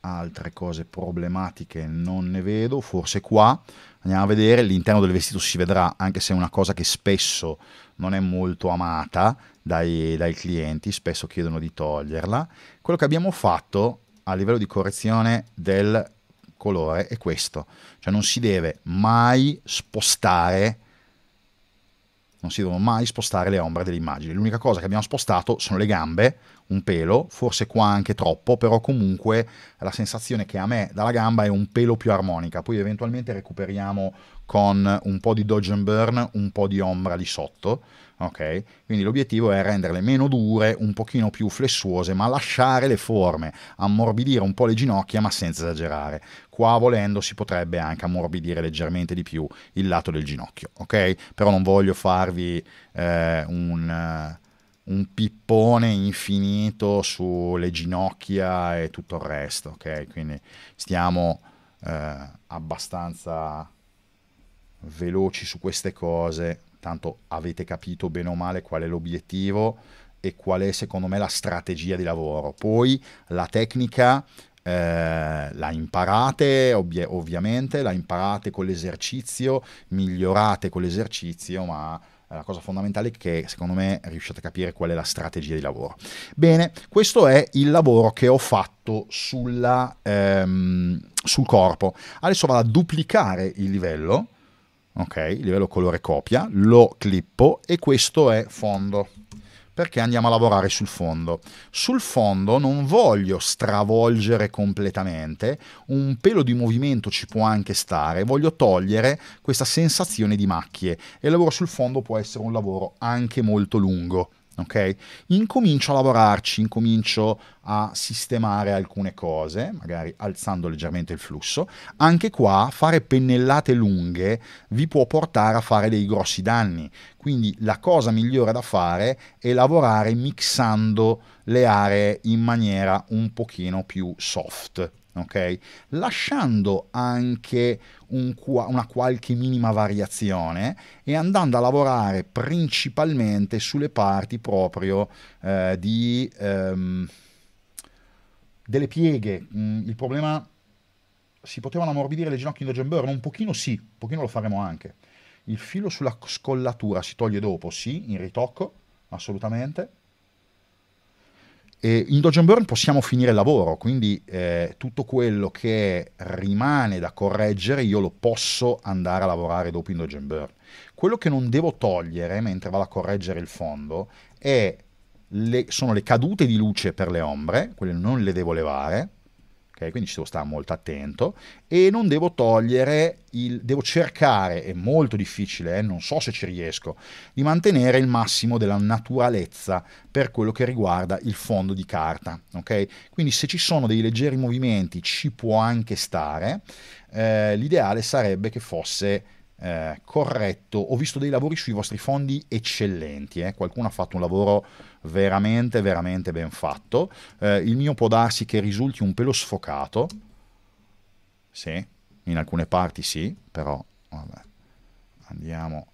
Altre cose problematiche non ne vedo, forse qua andiamo a vedere l'interno del vestito si vedrà, anche se è una cosa che spesso non è molto amata, dai, dai clienti, spesso chiedono di toglierla. Quello che abbiamo fatto a livello di correzione del colore è questo, cioè non si deve mai spostare non si devono mai spostare le ombre dell'immagine. L'unica cosa che abbiamo spostato sono le gambe, un pelo, forse qua anche troppo, però comunque la sensazione che a me dalla gamba è un pelo più armonica. Poi eventualmente recuperiamo con un po' di dodge and burn, un po' di ombra lì sotto, ok? Quindi l'obiettivo è renderle meno dure, un pochino più flessuose, ma lasciare le forme, ammorbidire un po' le ginocchia, ma senza esagerare. Qua volendo si potrebbe anche ammorbidire leggermente di più il lato del ginocchio, ok? Però non voglio farvi eh, un un pippone infinito sulle ginocchia e tutto il resto, ok? Quindi stiamo eh, abbastanza veloci su queste cose, tanto avete capito bene o male qual è l'obiettivo e qual è secondo me la strategia di lavoro. Poi la tecnica eh, la imparate ovvi ovviamente, la imparate con l'esercizio, migliorate con l'esercizio, ma la cosa fondamentale è che secondo me riusciate a capire qual è la strategia di lavoro. Bene, questo è il lavoro che ho fatto sulla, ehm, sul corpo. Adesso vado a duplicare il livello ok, livello colore copia, lo clippo e questo è fondo perché andiamo a lavorare sul fondo. Sul fondo non voglio stravolgere completamente, un pelo di movimento ci può anche stare, voglio togliere questa sensazione di macchie e il lavoro sul fondo può essere un lavoro anche molto lungo ok? Incomincio a lavorarci, incomincio a sistemare alcune cose, magari alzando leggermente il flusso. Anche qua fare pennellate lunghe vi può portare a fare dei grossi danni, quindi la cosa migliore da fare è lavorare mixando le aree in maniera un pochino più soft, ok? Lasciando anche un, una qualche minima variazione e andando a lavorare principalmente sulle parti proprio eh, di, ehm, delle pieghe. Mm, il problema si potevano ammorbidire le ginocchia in dogen burn? Un pochino sì, un pochino lo faremo anche. Il filo sulla scollatura si toglie dopo, sì, in ritocco, assolutamente e in Dodge and Burn possiamo finire il lavoro, quindi eh, tutto quello che rimane da correggere io lo posso andare a lavorare dopo in Dodge and Burn. Quello che non devo togliere mentre vado a correggere il fondo le, sono le cadute di luce per le ombre, quelle non le devo levare, quindi ci devo stare molto attento e non devo togliere il devo cercare, è molto difficile, eh, non so se ci riesco, di mantenere il massimo della naturalezza per quello che riguarda il fondo di carta, ok? Quindi se ci sono dei leggeri movimenti ci può anche stare. Eh, l'ideale sarebbe che fosse eh, corretto. Ho visto dei lavori sui vostri fondi eccellenti, eh? qualcuno ha fatto un lavoro veramente, veramente ben fatto. Eh, il mio può darsi che risulti un pelo sfocato, sì, in alcune parti sì, però vabbè. andiamo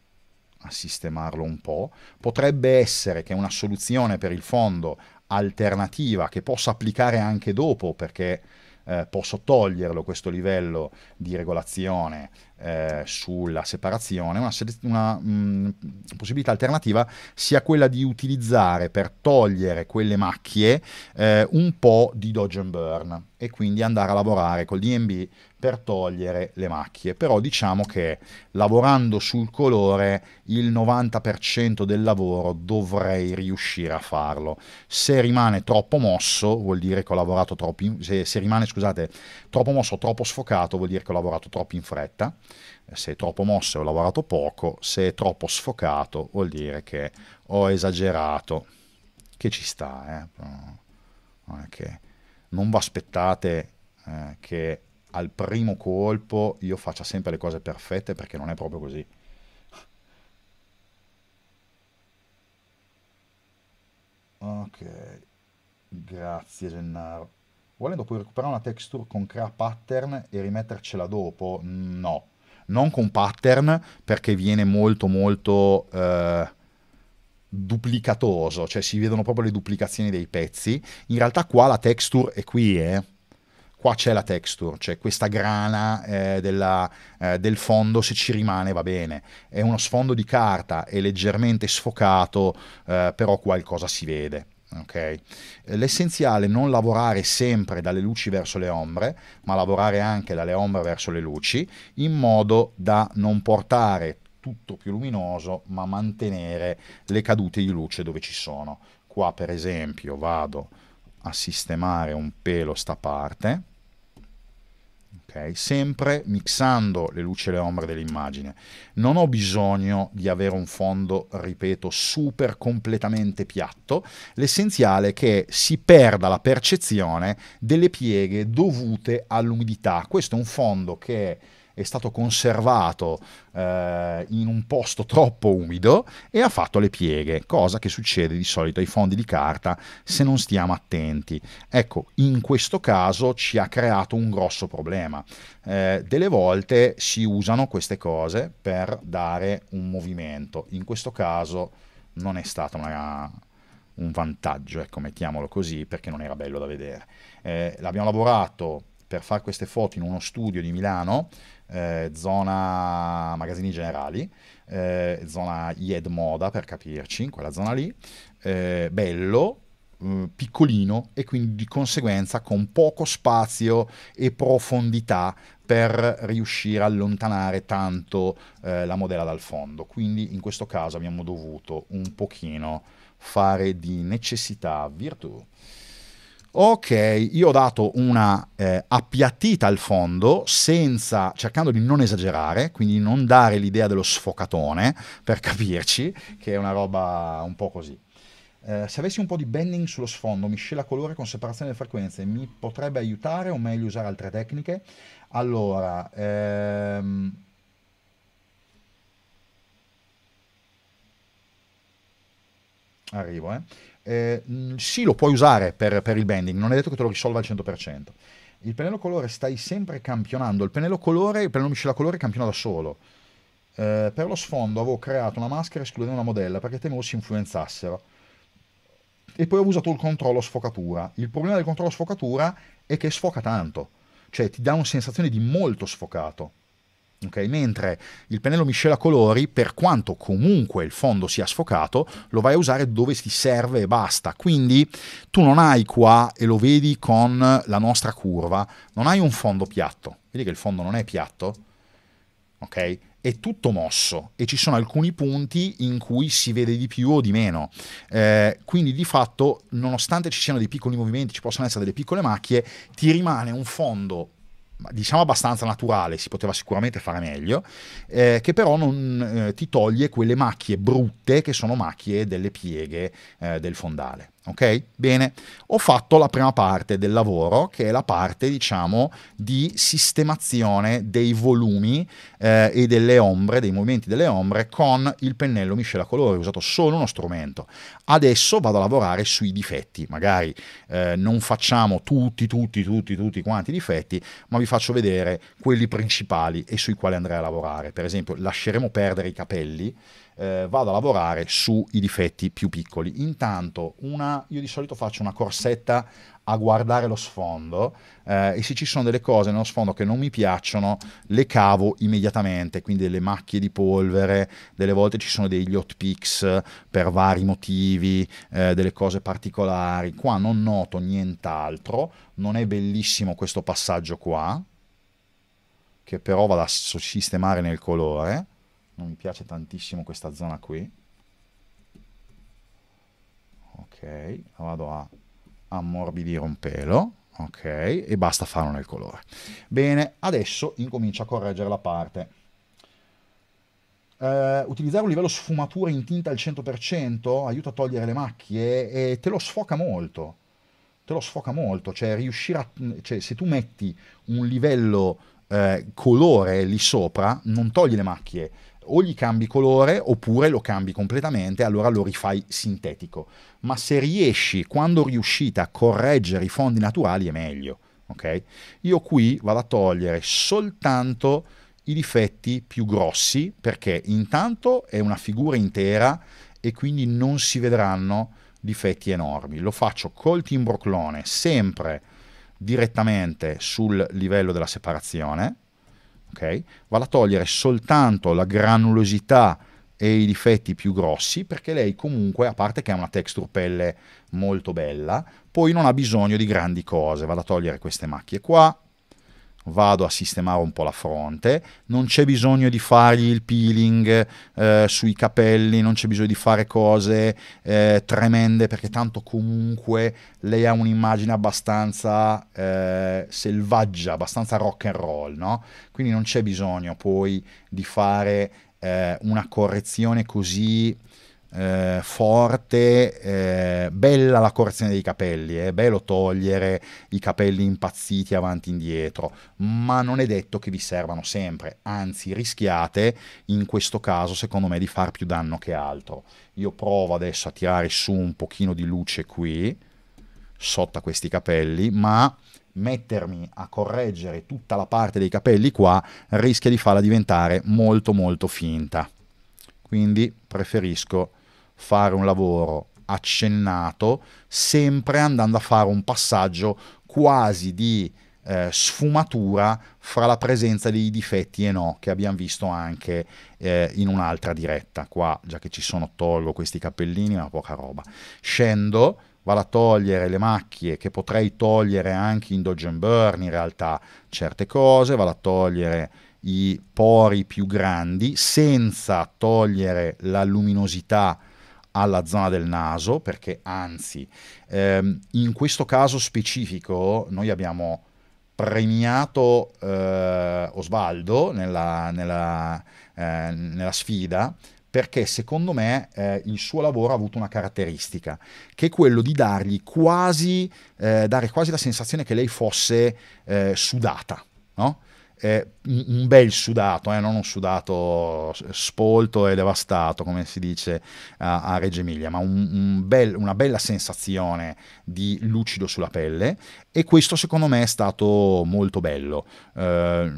a sistemarlo un po'. Potrebbe essere che una soluzione per il fondo alternativa che possa applicare anche dopo, perché eh, posso toglierlo questo livello di regolazione eh, sulla separazione, una, una mh, mm, possibilità alternativa sia quella di utilizzare per togliere quelle macchie eh, un po' di dodge and burn e quindi andare a lavorare col DMB per togliere le macchie, però diciamo che lavorando sul colore il 90% del lavoro dovrei riuscire a farlo. Se rimane troppo mosso vuol dire che ho lavorato troppo in, se, se rimane, scusate, troppo mosso, o troppo sfocato vuol dire che ho lavorato troppo in fretta. Se è troppo mosso ho lavorato poco, se è troppo sfocato vuol dire che ho esagerato. Che ci sta, eh? Non, che, non vi aspettate eh, che al primo colpo io faccia sempre le cose perfette perché non è proprio così. Ok, grazie Gennaro. Volendo poi recuperare una texture con crea pattern e rimettercela dopo? No, non con pattern perché viene molto molto eh, duplicatoso, cioè si vedono proprio le duplicazioni dei pezzi. In realtà qua la texture è qui, eh qua c'è la texture, cioè questa grana eh, della, eh, del fondo se ci rimane va bene, è uno sfondo di carta, è leggermente sfocato, eh, però qualcosa si vede. Okay. L'essenziale è non lavorare sempre dalle luci verso le ombre, ma lavorare anche dalle ombre verso le luci, in modo da non portare tutto più luminoso, ma mantenere le cadute di luce dove ci sono. Qua per esempio vado a sistemare un pelo sta parte, Okay? sempre mixando le luci e le ombre dell'immagine. Non ho bisogno di avere un fondo, ripeto, super completamente piatto, l'essenziale è che si perda la percezione delle pieghe dovute all'umidità. Questo è un fondo che è stato conservato eh, in un posto troppo umido e ha fatto le pieghe, cosa che succede di solito ai fondi di carta se non stiamo attenti. Ecco, in questo caso ci ha creato un grosso problema. Eh, delle volte si usano queste cose per dare un movimento, in questo caso non è stata una un vantaggio, ecco, mettiamolo così, perché non era bello da vedere. Eh, l'abbiamo lavorato per fare queste foto in uno studio di Milano, eh, zona magazzini generali, eh, zona Ied Moda per capirci, in quella zona lì, eh, bello, mm, piccolino e quindi di conseguenza con poco spazio e profondità per riuscire a allontanare tanto eh, la modella dal fondo. Quindi in questo caso abbiamo dovuto un pochino fare di necessità virtù ok, io ho dato una eh, appiattita al fondo, senza, cercando di non esagerare, quindi non dare l'idea dello sfocatone, per capirci, che è una roba un po' così. Eh, se avessi un po' di bending sullo sfondo, miscela colore con separazione delle frequenze, mi potrebbe aiutare o meglio usare altre tecniche? Allora, ehm, arrivo, eh. Eh, mm, sì, lo puoi usare per, per, il bending, non è detto che te lo risolva al 100%. Il pennello colore stai sempre campionando, il pennello colore, il pennello miscela colore campiona da solo. Eh, per lo sfondo avevo creato una maschera escludendo una modella perché temevo si influenzassero. E poi ho usato il controllo sfocatura. Il problema del controllo sfocatura è che sfoca tanto, cioè ti dà una sensazione di molto sfocato Okay, mentre il pennello miscela colori, per quanto comunque il fondo sia sfocato, lo vai a usare dove ti serve e basta. Quindi tu non hai qua, e lo vedi con la nostra curva, non hai un fondo piatto. Vedi che il fondo non è piatto? Ok? È tutto mosso e ci sono alcuni punti in cui si vede di più o di meno. Eh, quindi di fatto, nonostante ci siano dei piccoli movimenti, ci possono essere delle piccole macchie, ti rimane un fondo diciamo abbastanza naturale, si poteva sicuramente fare meglio, eh, che però non eh, ti toglie quelle macchie brutte che sono macchie delle pieghe eh, del fondale. Ok? Bene, ho fatto la prima parte del lavoro, che è la parte, diciamo, di sistemazione dei volumi eh, e delle ombre, dei movimenti delle ombre, con il pennello miscela colori. Ho usato solo uno strumento. Adesso vado a lavorare sui difetti. Magari eh, non facciamo tutti, tutti, tutti, tutti quanti i difetti, ma vi faccio vedere quelli principali e sui quali andrei a lavorare. Per esempio, lasceremo perdere i capelli eh, vado a lavorare sui difetti più piccoli. Intanto una, io di solito faccio una corsetta a guardare lo sfondo eh, e se ci sono delle cose nello sfondo che non mi piacciono le cavo immediatamente, quindi delle macchie di polvere, delle volte ci sono degli hot picks per vari motivi, eh, delle cose particolari, qua non noto nient'altro, non è bellissimo questo passaggio qua, che però vado a sistemare nel colore, non mi piace tantissimo questa zona qui ok la vado a ammorbidire un pelo ok e basta farlo nel colore bene adesso incomincio a correggere la parte Uh, utilizzare un livello sfumatura in tinta al 100% aiuta a togliere le macchie e te lo sfoca molto. Te lo sfoca molto, cioè riuscire a... Cioè, se tu metti un livello uh, colore lì sopra, non togli le macchie, o gli cambi colore oppure lo cambi completamente, allora lo rifai sintetico. Ma se riesci, quando riuscite a correggere i fondi naturali è meglio. Okay? Io qui vado a togliere soltanto i difetti più grossi perché intanto è una figura intera e quindi non si vedranno difetti enormi. Lo faccio col timbroclone sempre direttamente sul livello della separazione okay? vale a togliere soltanto la granulosità e i difetti più grossi perché lei comunque, a parte che ha una texture pelle molto bella, poi non ha bisogno di grandi cose, vado a togliere queste macchie qua, vado a sistemare un po' la fronte, non c'è bisogno di fargli il peeling eh, sui capelli, non c'è bisogno di fare cose eh, tremende perché tanto comunque lei ha un'immagine abbastanza eh, selvaggia, abbastanza rock and roll, no? Quindi non c'è bisogno poi di fare eh, una correzione così eh, forte, eh, bella la correzione dei capelli, è eh, bello togliere i capelli impazziti avanti e indietro, ma non è detto che vi servano sempre, anzi rischiate in questo caso secondo me di far più danno che altro. Io provo adesso a tirare su un pochino di luce qui, sotto a questi capelli, ma mettermi a correggere tutta la parte dei capelli qua rischia di farla diventare molto molto finta. Quindi preferisco fare un lavoro accennato, sempre andando a fare un passaggio quasi di eh, sfumatura fra la presenza dei difetti e no, che abbiamo visto anche eh, in un'altra diretta. Qua, già che ci sono, tolgo questi cappellini, ma poca roba. Scendo, vado a togliere le macchie che potrei togliere anche in Dodge Burn, in realtà, certe cose, vado a togliere i pori più grandi senza togliere la luminosità alla zona del naso, perché anzi, ehm, in questo caso specifico noi abbiamo premiato eh, Osvaldo nella, nella, eh, nella, sfida perché secondo me eh, il suo lavoro ha avuto una caratteristica, che è quello di dargli quasi, eh, dare quasi la sensazione che lei fosse eh, sudata, no? eh, un bel sudato, eh, non un sudato spolto e devastato come si dice a, a Reggio Emilia, ma un, un bel, una bella sensazione di lucido sulla pelle e questo secondo me è stato molto bello. Eh,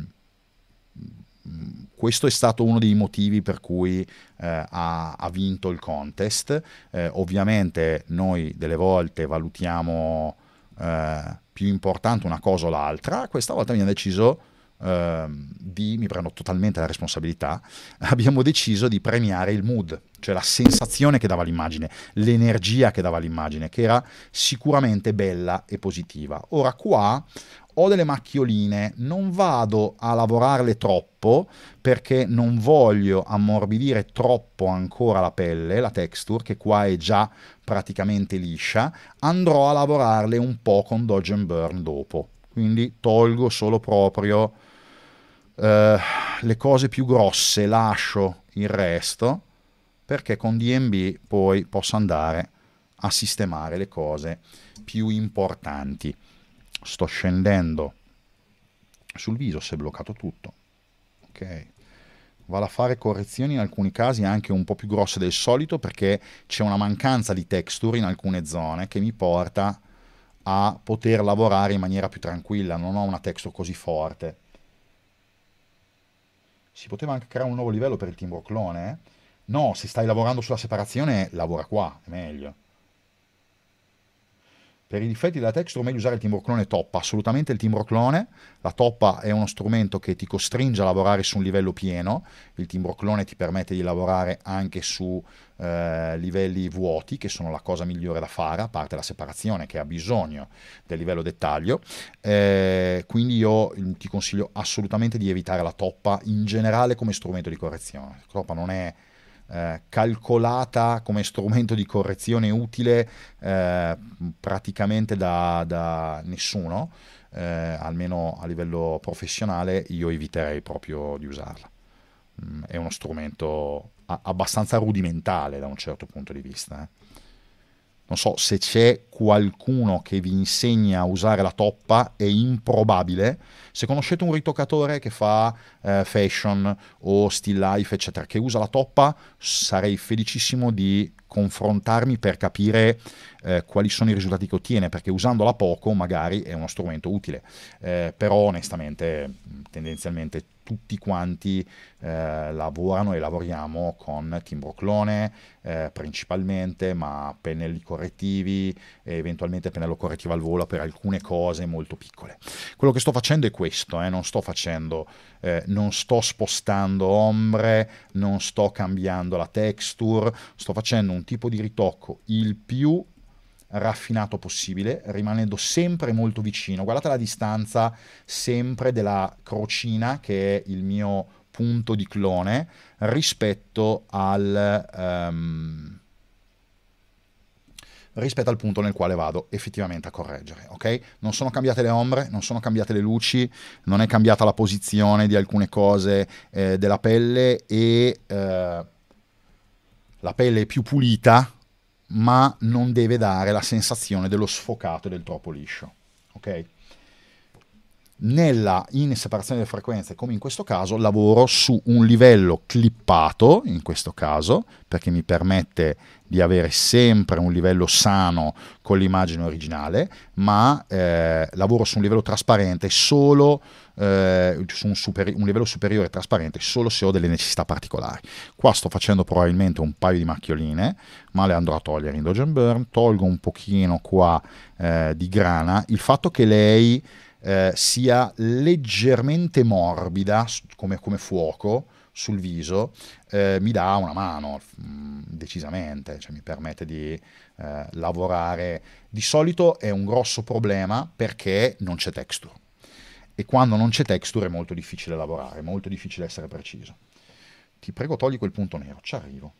questo è stato uno dei motivi per cui eh, ha, ha, vinto il contest. Eh, ovviamente noi delle volte valutiamo eh, più importante una cosa o l'altra, questa volta abbiamo deciso Ehm, di, mi prendo totalmente la responsabilità, abbiamo deciso di premiare il mood, cioè la sensazione che dava l'immagine, l'energia che dava l'immagine, che era sicuramente bella e positiva. Ora qua ho delle macchioline, non vado a lavorarle troppo perché non voglio ammorbidire troppo ancora la pelle, la texture che qua è già praticamente liscia, andrò a lavorarle un po' con dodge and burn dopo. Quindi tolgo solo proprio eh, le cose più grosse lascio il resto perché con DMB poi posso andare a sistemare le cose più importanti. Sto scendendo sul viso, si è bloccato tutto. Ok vale a fare correzioni in alcuni casi anche un po' più grosse del solito perché c'è una mancanza di texture in alcune zone che mi porta a poter lavorare in maniera più tranquilla, non ho una texture così forte si poteva anche creare un nuovo livello per il timbro clone? No, se stai lavorando sulla separazione, lavora qua, è meglio. Per i difetti della texture meglio usare il timbro clone toppa, assolutamente il timbro clone, la toppa è uno strumento che ti costringe a lavorare su un livello pieno, il timbro clone ti permette di lavorare anche su eh, livelli vuoti, che sono la cosa migliore da fare, a parte la separazione che ha bisogno del livello dettaglio, eh, quindi io mm, ti consiglio assolutamente di evitare la toppa in generale come strumento di correzione, la toppa non è eh, calcolata come strumento di correzione utile eh, praticamente da, da nessuno, eh, almeno a livello professionale, io eviterei proprio di usarla. Mm, è uno strumento a- abbastanza rudimentale da un certo punto di vista. Eh non so se c'è qualcuno che vi insegna a usare la toppa, è improbabile. Se conoscete un ritoccatore che fa eh, fashion o still life, eccetera, che usa la toppa, sarei felicissimo di confrontarmi per capire eh, quali sono i risultati che ottiene, perché usandola poco magari è uno strumento utile, eh, però onestamente tendenzialmente tutti quanti eh, lavorano e lavoriamo con timbro clone eh, principalmente, ma pennelli correttivi e eventualmente pennello correttivo al volo per alcune cose molto piccole. Quello che sto facendo è questo, eh, non sto facendo, eh, non sto spostando ombre, non sto cambiando la texture, sto facendo un tipo di ritocco il più raffinato possibile, rimanendo sempre molto vicino. Guardate la distanza sempre della crocina, che è il mio punto di clone, rispetto al... Um, rispetto al punto nel quale vado effettivamente a correggere, ok? Non sono cambiate le ombre, non sono cambiate le luci, non è cambiata la posizione di alcune cose eh, della pelle e eh, la pelle è più pulita, ma non deve dare la sensazione dello sfocato e del troppo liscio. Okay? Nella in separazione delle frequenze, come in questo caso, lavoro su un livello clippato, in questo caso, perché mi permette di avere sempre un livello sano con l'immagine originale, ma eh, lavoro su un livello trasparente solo eh, su un, superi- un, livello superiore trasparente solo se ho delle necessità particolari. Qua sto facendo probabilmente un paio di macchioline, ma le andrò a togliere in Dogen Burn, tolgo un pochino qua eh, di grana, il fatto che lei eh, sia leggermente morbida come, come fuoco, sul viso eh, mi dà una mano mh, mm, decisamente, cioè mi permette di eh, lavorare. Di solito è un grosso problema perché non c'è texture e quando non c'è texture è molto difficile lavorare, è molto difficile essere preciso. Ti prego togli quel punto nero, ci arrivo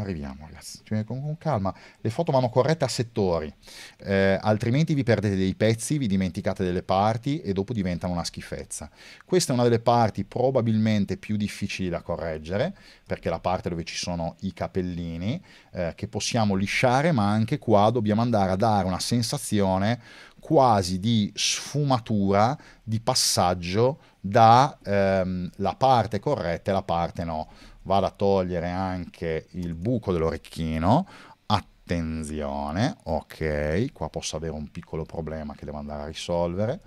arriviamo ragazzi, cioè, con, con, calma, le foto vanno corrette a settori, eh, altrimenti vi perdete dei pezzi, vi dimenticate delle parti e dopo diventano una schifezza. Questa è una delle parti probabilmente più difficili da correggere, perché è la parte dove ci sono i capellini, eh, che possiamo lisciare, ma anche qua dobbiamo andare a dare una sensazione quasi di sfumatura, di passaggio da ehm, la parte corretta e la parte no vado a togliere anche il buco dell'orecchino, attenzione, ok, qua posso avere un piccolo problema che devo andare a risolvere,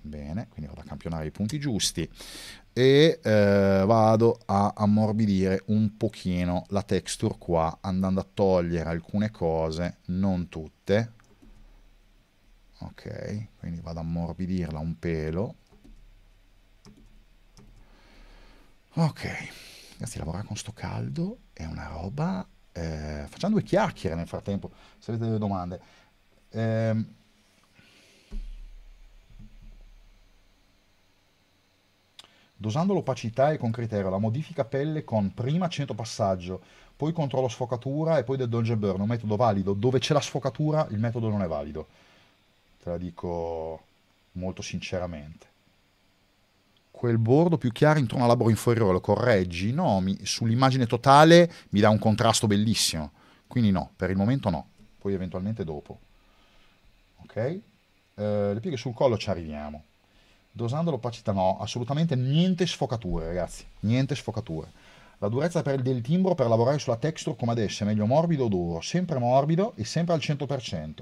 bene, quindi vado a campionare i punti giusti e eh, vado a ammorbidire un pochino la texture qua andando a togliere alcune cose, non tutte, ok, quindi vado a ammorbidirla un pelo, ok, Ragazzi, lavorare con sto caldo è una roba... Eh, facciamo due chiacchiere nel frattempo, se avete delle domande. Eh, dosando l'opacità e con criterio, la modifica pelle con prima accento passaggio, poi controllo sfocatura e poi del dolce Burn, un metodo valido. Dove c'è la sfocatura il metodo non è valido. Te la dico molto sinceramente quel bordo più chiaro intorno al labbro inferiore, lo correggi? No, mi, sull'immagine totale mi dà un contrasto bellissimo. Quindi no, per il momento no, poi eventualmente dopo. Ok? Eh, le pieghe sul collo ci arriviamo. Dosando l'opacità no, assolutamente niente sfocature ragazzi, niente sfocature. La durezza del timbro per lavorare sulla texture come adesso è meglio morbido o duro, sempre morbido e sempre al 100%.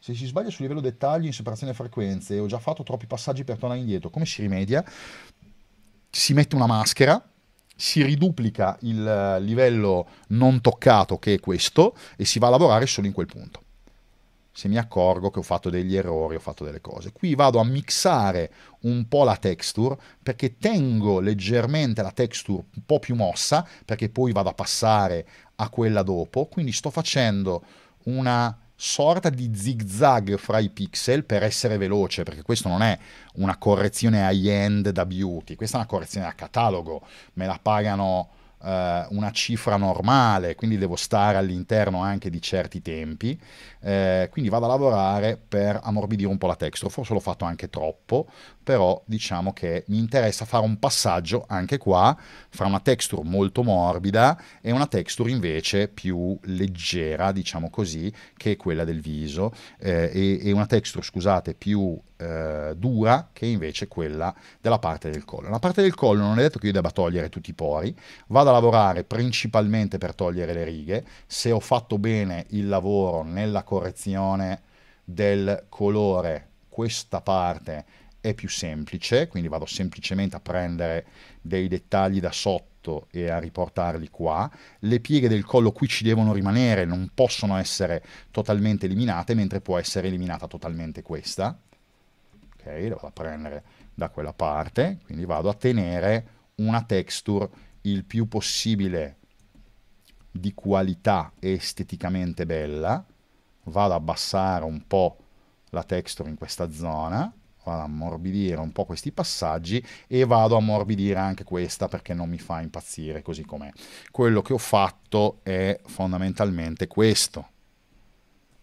Se si sbaglia sul livello dettagli in separazione frequenze e ho già fatto troppi passaggi per tornare indietro, come si rimedia? Si mette una maschera, si riduplica il eh, livello non toccato che è questo e si va a lavorare solo in quel punto. Se mi accorgo che ho fatto degli errori, ho fatto delle cose. Qui vado a mixare un po' la texture perché tengo leggermente la texture un po' più mossa perché poi vado a passare a quella dopo. Quindi sto facendo una sorta di zigzag fra i pixel per essere veloce, perché questo non è una correzione high-end da beauty, questa è una correzione a catalogo, me la pagano uh, una cifra normale, quindi devo stare all'interno anche di certi tempi, uh, quindi vado a lavorare per ammorbidire un po' la texture, forse l'ho fatto anche troppo, però diciamo che mi interessa fare un passaggio anche qua fra una texture molto morbida e una texture invece più leggera, diciamo così, che è quella del viso eh, e, e, una texture, scusate, più eh, dura che invece quella della parte del collo. La parte del collo non è detto che io debba togliere tutti i pori, vado a lavorare principalmente per togliere le righe, se ho fatto bene il lavoro nella correzione del colore questa parte è più semplice, quindi vado semplicemente a prendere dei dettagli da sotto e a riportarli qua. Le pieghe del collo qui ci devono rimanere, non possono essere totalmente eliminate, mentre può essere eliminata totalmente questa. Ok, la vado a prendere da quella parte, quindi vado a tenere una texture il più possibile di qualità esteticamente bella. Vado ad abbassare un po' la texture in questa zona vado a ammorbidire un po' questi passaggi e vado a ammorbidire anche questa perché non mi fa impazzire così com'è. Quello che ho fatto è fondamentalmente questo.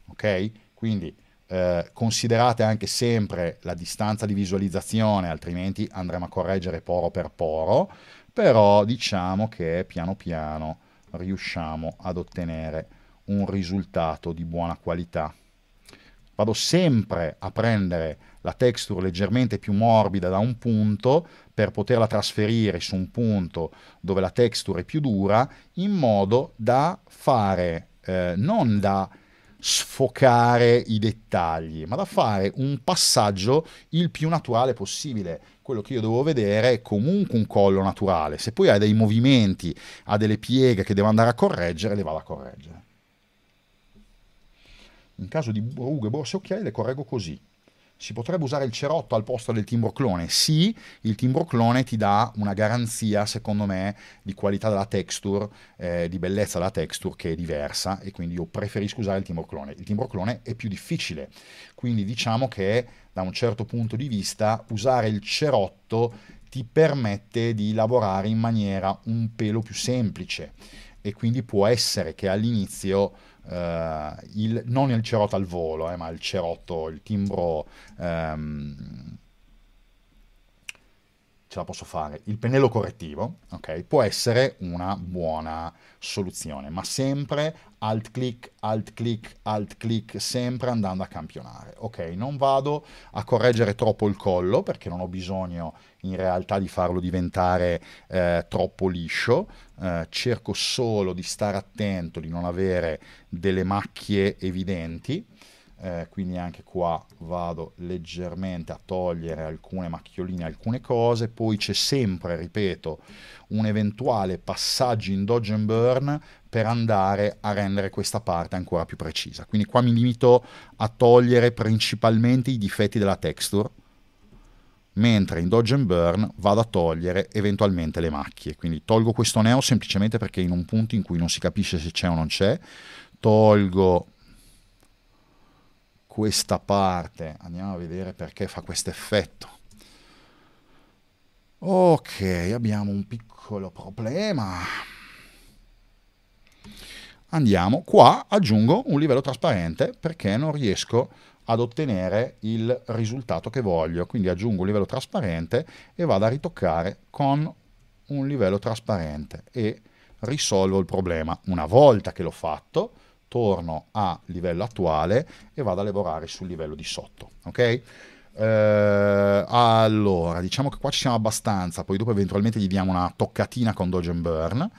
Ok? Quindi eh, considerate anche sempre la distanza di visualizzazione, altrimenti andremo a correggere poro per poro, però diciamo che piano piano riusciamo ad ottenere un risultato di buona qualità. Vado sempre a prendere la texture leggermente più morbida da un punto per poterla trasferire su un punto dove la texture è più dura in modo da fare, eh, non da sfocare i dettagli, ma da fare un passaggio il più naturale possibile. Quello che io devo vedere è comunque un collo naturale. Se poi ha dei movimenti, ha delle pieghe che devo andare a correggere, le vado a correggere. In caso di rughe, borse e occhiali le correggo così, si potrebbe usare il cerotto al posto del timbro clone? Sì, il timbro clone ti dà una garanzia, secondo me, di qualità della texture, eh, di bellezza della texture che è diversa e quindi io preferisco usare il timbro clone. Il timbro clone è più difficile, quindi diciamo che da un certo punto di vista usare il cerotto ti permette di lavorare in maniera un pelo più semplice e quindi può essere che all'inizio Uh, il, non il cerotto al volo, eh, ma il cerotto, il timbro... Um, ce la posso fare. Il pennello correttivo, ok, può essere una buona soluzione, ma sempre alt click, alt click, alt click, sempre andando a campionare. Ok, non vado a correggere troppo il collo perché non ho bisogno in realtà di farlo diventare eh, troppo liscio, eh, cerco solo di stare attento, di non avere delle macchie evidenti, eh, quindi anche qua vado leggermente a togliere alcune macchioline, alcune cose, poi c'è sempre, ripeto, un eventuale passaggio in dodge and burn per andare a rendere questa parte ancora più precisa. Quindi qua mi limito a togliere principalmente i difetti della texture, mentre in Dodge and Burn vado a togliere eventualmente le macchie. Quindi tolgo questo neo semplicemente perché in un punto in cui non si capisce se c'è o non c'è, tolgo questa parte, andiamo a vedere perché fa questo effetto. Ok, abbiamo un piccolo problema. Andiamo, qua aggiungo un livello trasparente perché non riesco ad ottenere il risultato che voglio. Quindi aggiungo un livello trasparente e vado a ritoccare con un livello trasparente e risolvo il problema. Una volta che l'ho fatto, torno a livello attuale e vado a lavorare sul livello di sotto. Ok? Eh, allora, diciamo che qua ci siamo abbastanza, poi dopo eventualmente gli diamo una toccatina con Doge and Burn.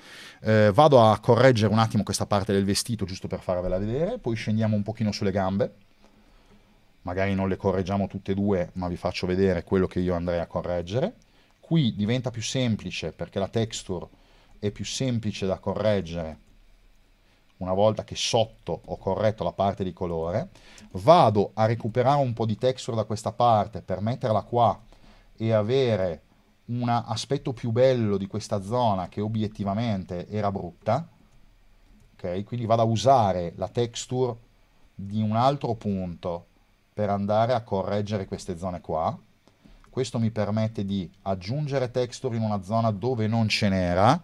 Eh, vado a correggere un attimo questa parte del vestito giusto per farvela vedere, poi scendiamo un pochino sulle gambe magari non le correggiamo tutte e due, ma vi faccio vedere quello che io andrei a correggere. Qui diventa più semplice perché la texture è più semplice da correggere una volta che sotto ho corretto la parte di colore. Vado a recuperare un po' di texture da questa parte per metterla qua e avere un aspetto più bello di questa zona che obiettivamente era brutta. Okay? Quindi vado a usare la texture di un altro punto per andare a correggere queste zone qua. Questo mi permette di aggiungere texture in una zona dove non ce n'era,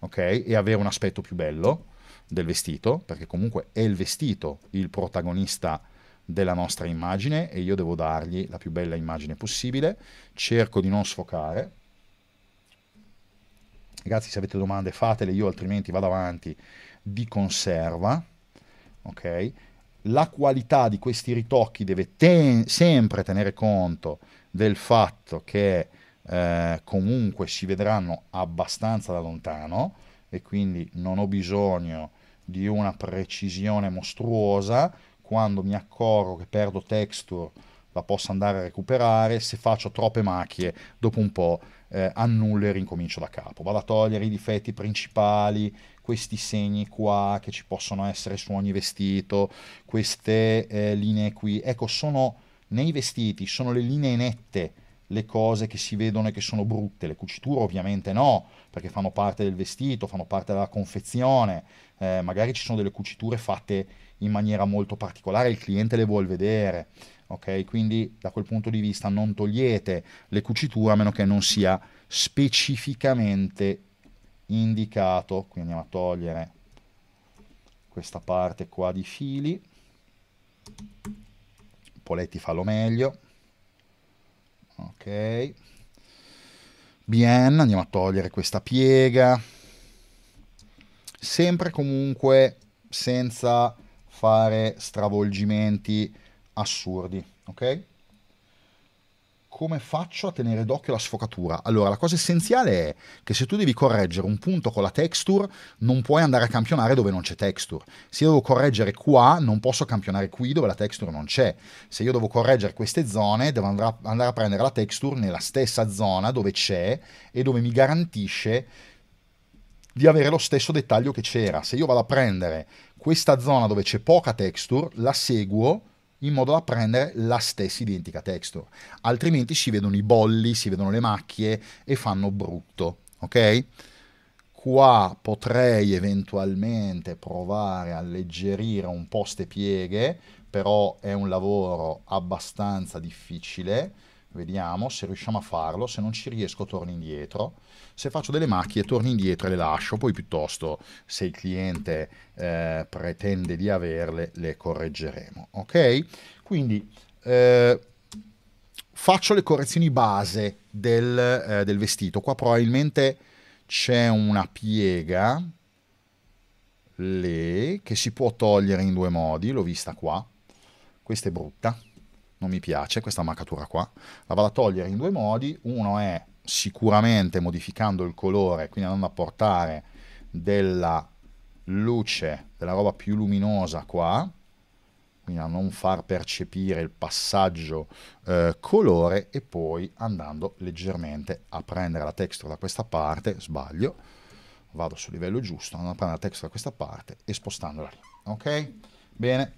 ok? E avere un aspetto più bello del vestito, perché comunque è il vestito il protagonista della nostra immagine e io devo dargli la più bella immagine possibile. Cerco di non sfocare, ragazzi se avete domande fatele io altrimenti vado avanti di conserva ok la qualità di questi ritocchi deve ten- sempre tenere conto del fatto che eh, comunque si vedranno abbastanza da lontano e quindi non ho bisogno di una precisione mostruosa quando mi accorgo che perdo texture la possa andare a recuperare, se faccio troppe macchie dopo un po' eh, annullo e rincomincio da capo, vado a togliere i difetti principali, questi segni qua che ci possono essere su ogni vestito, queste eh, linee qui, ecco sono nei vestiti, sono le linee nette, le cose che si vedono e che sono brutte, le cuciture ovviamente no, perché fanno parte del vestito, fanno parte della confezione, eh, magari ci sono delle cuciture fatte in maniera molto particolare, il cliente le vuole vedere ok? Quindi da quel punto di vista non togliete le cuciture a meno che non sia specificamente indicato, quindi andiamo a togliere questa parte qua di fili, Poletti fa lo meglio, ok, bien, andiamo a togliere questa piega, sempre comunque senza fare stravolgimenti assurdi, ok? Come faccio a tenere d'occhio la sfocatura? Allora, la cosa essenziale è che se tu devi correggere un punto con la texture, non puoi andare a campionare dove non c'è texture. Se io devo correggere qua, non posso campionare qui dove la texture non c'è. Se io devo correggere queste zone, devo andare a prendere la texture nella stessa zona dove c'è e dove mi garantisce di avere lo stesso dettaglio che c'era. Se io vado a prendere questa zona dove c'è poca texture, la seguo in modo da prendere la stessa identica texture, altrimenti si vedono i bolli, si vedono le macchie e fanno brutto, ok? Qua potrei eventualmente provare a alleggerire un po' ste pieghe, però è un lavoro abbastanza difficile, vediamo se riusciamo a farlo, se non ci riesco torno indietro, se faccio delle macchie torno indietro e le lascio, poi piuttosto se il cliente eh, pretende di averle le correggeremo, ok? Quindi eh, faccio le correzioni base del, eh, del vestito, qua probabilmente c'è una piega, le, che si può togliere in due modi, l'ho vista qua, questa è brutta, non mi piace questa marcatura qua, la vado a togliere in due modi, uno è sicuramente modificando il colore, quindi andando a portare della luce, della roba più luminosa qua, quindi a non far percepire il passaggio eh, colore e poi andando leggermente a prendere la texture da questa parte, sbaglio, vado sul livello giusto, andando a prendere la texture da questa parte e spostandola lì, ok? Bene,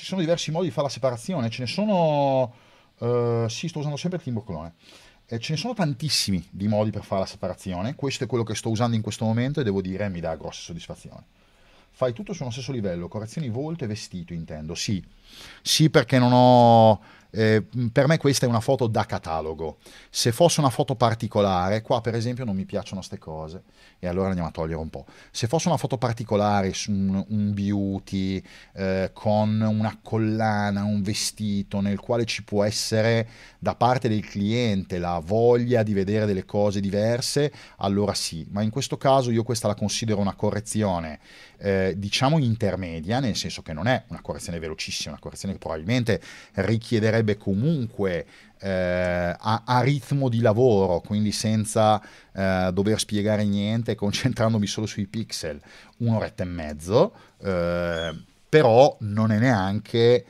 ci sono diversi modi di fare la separazione, ce ne sono... Eh, sì, sto usando sempre il timbro eh, ce ne sono tantissimi di modi per fare la separazione, questo è quello che sto usando in questo momento e devo dire mi dà grossa soddisfazione. Fai tutto su uno stesso livello, correzioni volto e vestito intendo, sì. Sì perché non ho eh, per me questa è una foto da catalogo. Se fosse una foto particolare, qua per esempio non mi piacciono queste cose, e allora andiamo a togliere un po'. Se fosse una foto particolare su un, un beauty, eh, con una collana, un vestito, nel quale ci può essere da parte del cliente la voglia di vedere delle cose diverse, allora sì. Ma in questo caso io questa la considero una correzione eh, diciamo intermedia, nel senso che non è una correzione velocissima, una correzione che probabilmente richiederebbe comunque eh, a, a, ritmo di lavoro, quindi senza eh, dover spiegare niente, concentrandomi solo sui pixel, un'oretta e mezzo, eh, però non è neanche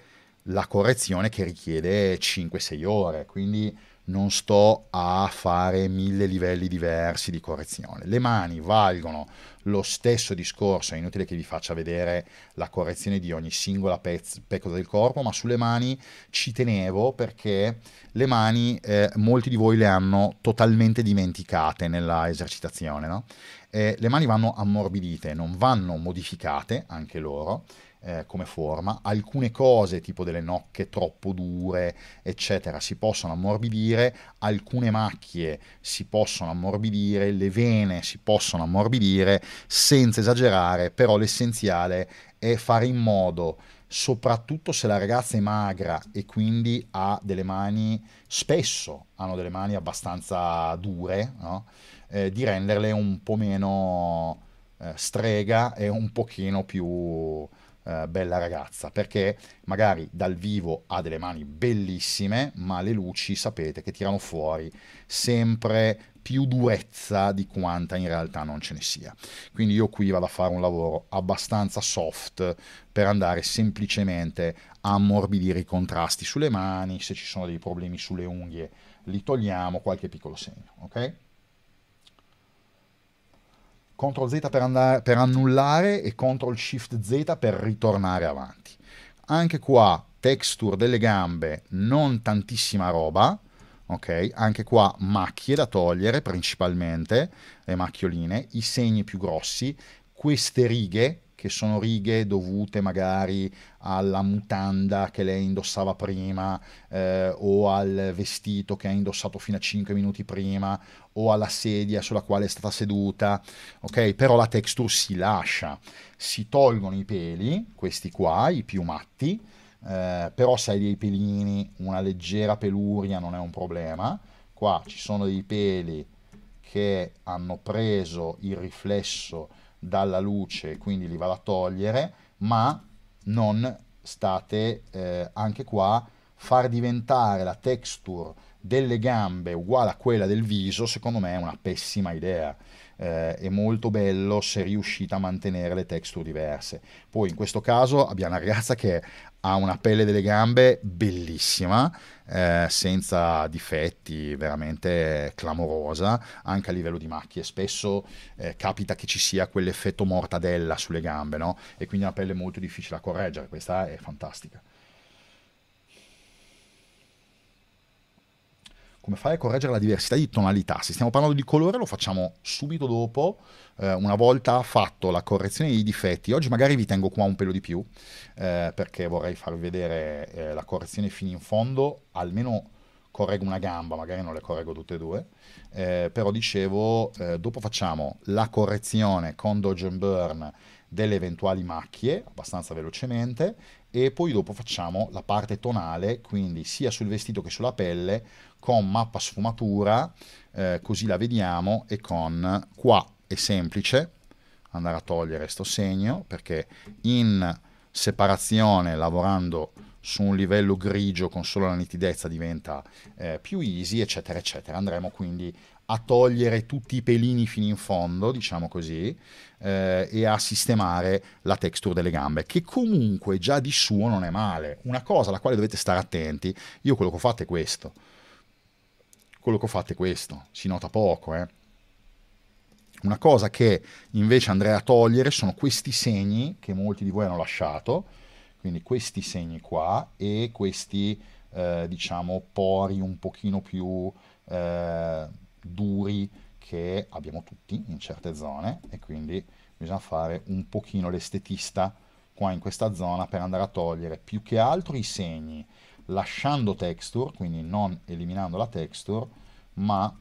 la correzione che richiede 5-6 ore, quindi non sto a fare mille livelli diversi di correzione. Le mani valgono lo stesso discorso, è inutile che vi faccia vedere la correzione di ogni singola pezz- del corpo, ma sulle mani ci tenevo perché le mani eh, molti di voi le hanno totalmente dimenticate nella esercitazione. No? Eh, le mani vanno ammorbidite, non vanno modificate anche loro eh, come forma, alcune cose tipo delle nocche troppo dure, eccetera, si possono ammorbidire, alcune macchie si possono ammorbidire, le vene si possono ammorbidire, senza esagerare, però l'essenziale è fare in modo soprattutto se la ragazza è magra e quindi ha delle mani, spesso hanno delle mani abbastanza dure, no? eh, di renderle un po' meno eh, strega e un pochino più eh, bella ragazza, perché magari dal vivo ha delle mani bellissime, ma le luci sapete che tirano fuori sempre più durezza di quanta in realtà non ce ne sia. Quindi io qui vado a fare un lavoro abbastanza soft per andare semplicemente a ammorbidire i contrasti sulle mani, se ci sono dei problemi sulle unghie li togliamo, qualche piccolo segno, ok? CTRL Z per, andare, per annullare e CTRL SHIFT Z per ritornare avanti. Anche qua texture delle gambe, non tantissima roba, ok? Anche qua macchie da togliere principalmente, le macchioline, i segni più grossi, queste righe che sono righe dovute magari alla mutanda che lei indossava prima eh, o al vestito che ha indossato fino a 5 minuti prima o alla sedia sulla quale è stata seduta, ok? Però la texture si lascia, si tolgono i peli, questi qua, i più matti, eh, però se hai dei pelini, una leggera peluria non è un problema. Qua ci sono dei peli che hanno preso il riflesso dalla luce, quindi li vado a togliere, ma non state eh, anche qua far diventare la texture delle gambe uguale a quella del viso, secondo me è una pessima idea. Eh, è molto bello se riuscite a mantenere le texture diverse. Poi in questo caso abbiamo una ragazza che ha una pelle delle gambe bellissima, eh, senza difetti, veramente clamorosa, anche a livello di macchie. Spesso eh, capita che ci sia quell'effetto mortadella sulle gambe, no? E quindi una pelle molto difficile da correggere, questa è fantastica. come fai a correggere la diversità di tonalità? Se stiamo parlando di colore lo facciamo subito dopo, eh, una volta fatto la correzione dei difetti. Oggi magari vi tengo qua un pelo di più, eh, perché vorrei farvi vedere eh, la correzione fino in fondo, almeno correggo una gamba, magari non le correggo tutte e due, eh, però dicevo, eh, dopo facciamo la correzione con Dodge and Burn delle eventuali macchie abbastanza velocemente e poi dopo facciamo la parte tonale, quindi sia sul vestito che sulla pelle con mappa sfumatura, eh, così la vediamo, e con qua è semplice andare a togliere questo segno, perché in separazione, lavorando su un livello grigio con solo la nitidezza diventa eh, più easy, eccetera, eccetera. Andremo quindi a togliere tutti i pelini fino in fondo, diciamo così, eh, e a sistemare la texture delle gambe, che comunque già di suo non è male. Una cosa alla quale dovete stare attenti, io quello che ho fatto è questo quello che ho fatto è questo, si nota poco, eh. Una cosa che invece andrei a togliere sono questi segni che molti di voi hanno lasciato, quindi questi segni qua e questi, eh, diciamo, pori un pochino più eh, duri che abbiamo tutti in certe zone e quindi bisogna fare un pochino l'estetista qua in questa zona per andare a togliere più che altro i segni lasciando texture, quindi non eliminando la texture, ma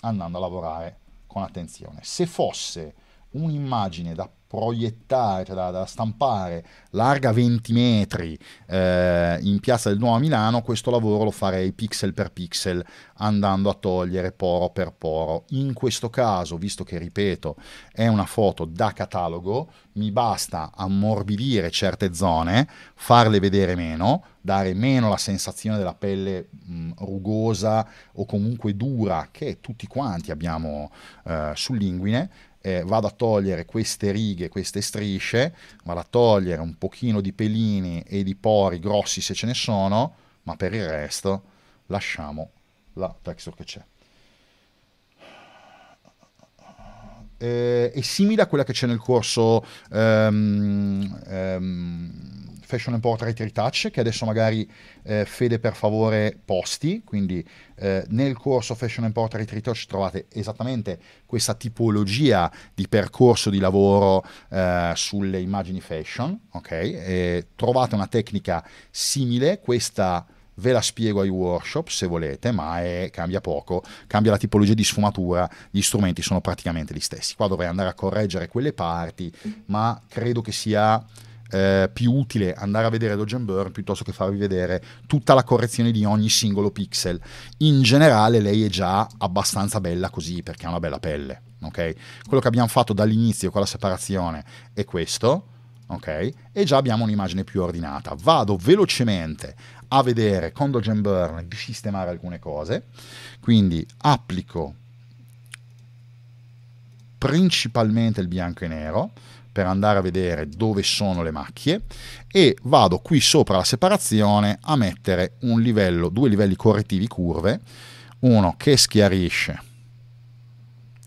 andando a lavorare con attenzione. Se fosse un'immagine da proiettare, cioè da, da, stampare, larga 20 metri eh, in piazza del Nuovo Milano, questo lavoro lo farei pixel per pixel andando a togliere poro per poro. In questo caso, visto che ripeto, è una foto da catalogo, mi basta ammorbidire certe zone, farle vedere meno, dare meno la sensazione della pelle mh, mm, rugosa o comunque dura che tutti quanti abbiamo eh, sull'inguine eh, vado a togliere queste righe, queste strisce, vado a togliere un pochino di pelini e di pori grossi se ce ne sono, ma per il resto lasciamo la texture che c'è. Eh, è simile a quella che c'è nel corso um, um, Fashion and Portrait Retouch, che adesso magari eh, Fede per favore posti, quindi eh, nel corso Fashion and Portrait Retouch trovate esattamente questa tipologia di percorso di lavoro eh, sulle immagini fashion, ok? E trovate una tecnica simile, questa ve la spiego ai workshop se volete, ma è, cambia poco, cambia la tipologia di sfumatura, gli strumenti sono praticamente gli stessi. Qua dovrei andare a correggere quelle parti, ma credo che sia eh, più utile andare a vedere Dodge Burn piuttosto che farvi vedere tutta la correzione di ogni singolo pixel. In generale lei è già abbastanza bella così perché ha una bella pelle. Ok, Quello che abbiamo fatto dall'inizio con la separazione è questo. Okay? E già abbiamo un'immagine più ordinata. Vado velocemente a vedere con Dodge Burn di sistemare alcune cose. Quindi applico principalmente il bianco e nero per andare a vedere dove sono le macchie e vado qui sopra la separazione a mettere un livello, due livelli correttivi curve, uno che schiarisce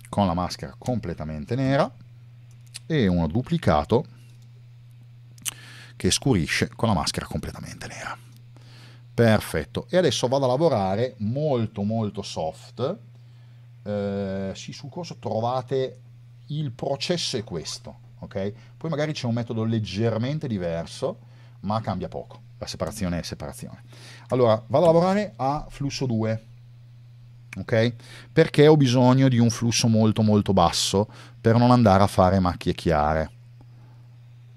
con la maschera completamente nera e uno duplicato che scurisce con la maschera completamente nera. Perfetto, e adesso vado a lavorare molto molto soft. Eh, sì, sul corso trovate il processo è questo Okay? Poi magari c'è un metodo leggermente diverso, ma cambia poco. La separazione è separazione. Allora, vado a lavorare a flusso 2. Okay? Perché ho bisogno di un flusso molto molto basso per non andare a fare macchie chiare.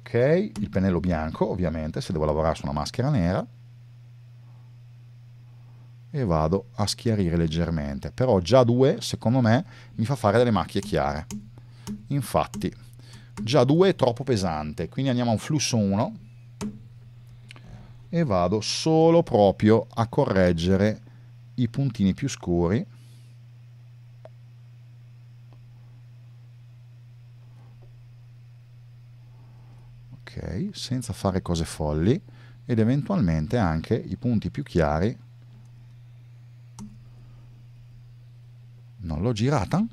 Ok? Il pennello bianco, ovviamente, se devo lavorare su una maschera nera. E vado a schiarire leggermente. Però già 2, secondo me, mi fa fare delle macchie chiare. Infatti, Già 2 è troppo pesante, quindi andiamo a un flusso 1 e vado solo proprio a correggere i puntini più scuri ok senza fare cose folli ed eventualmente anche i punti più chiari non l'ho girata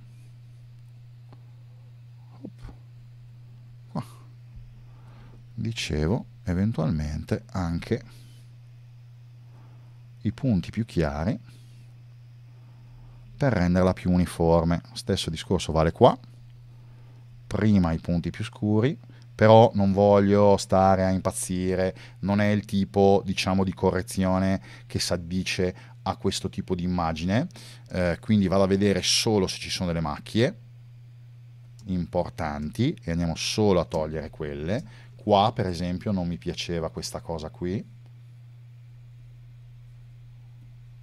dicevo eventualmente anche i punti più chiari per renderla più uniforme stesso discorso vale qua prima i punti più scuri però non voglio stare a impazzire, non è il tipo diciamo, di correzione che si addice a questo tipo di immagine, eh, quindi vado a vedere solo se ci sono delle macchie importanti e andiamo solo a togliere quelle, qua per esempio non mi piaceva questa cosa qui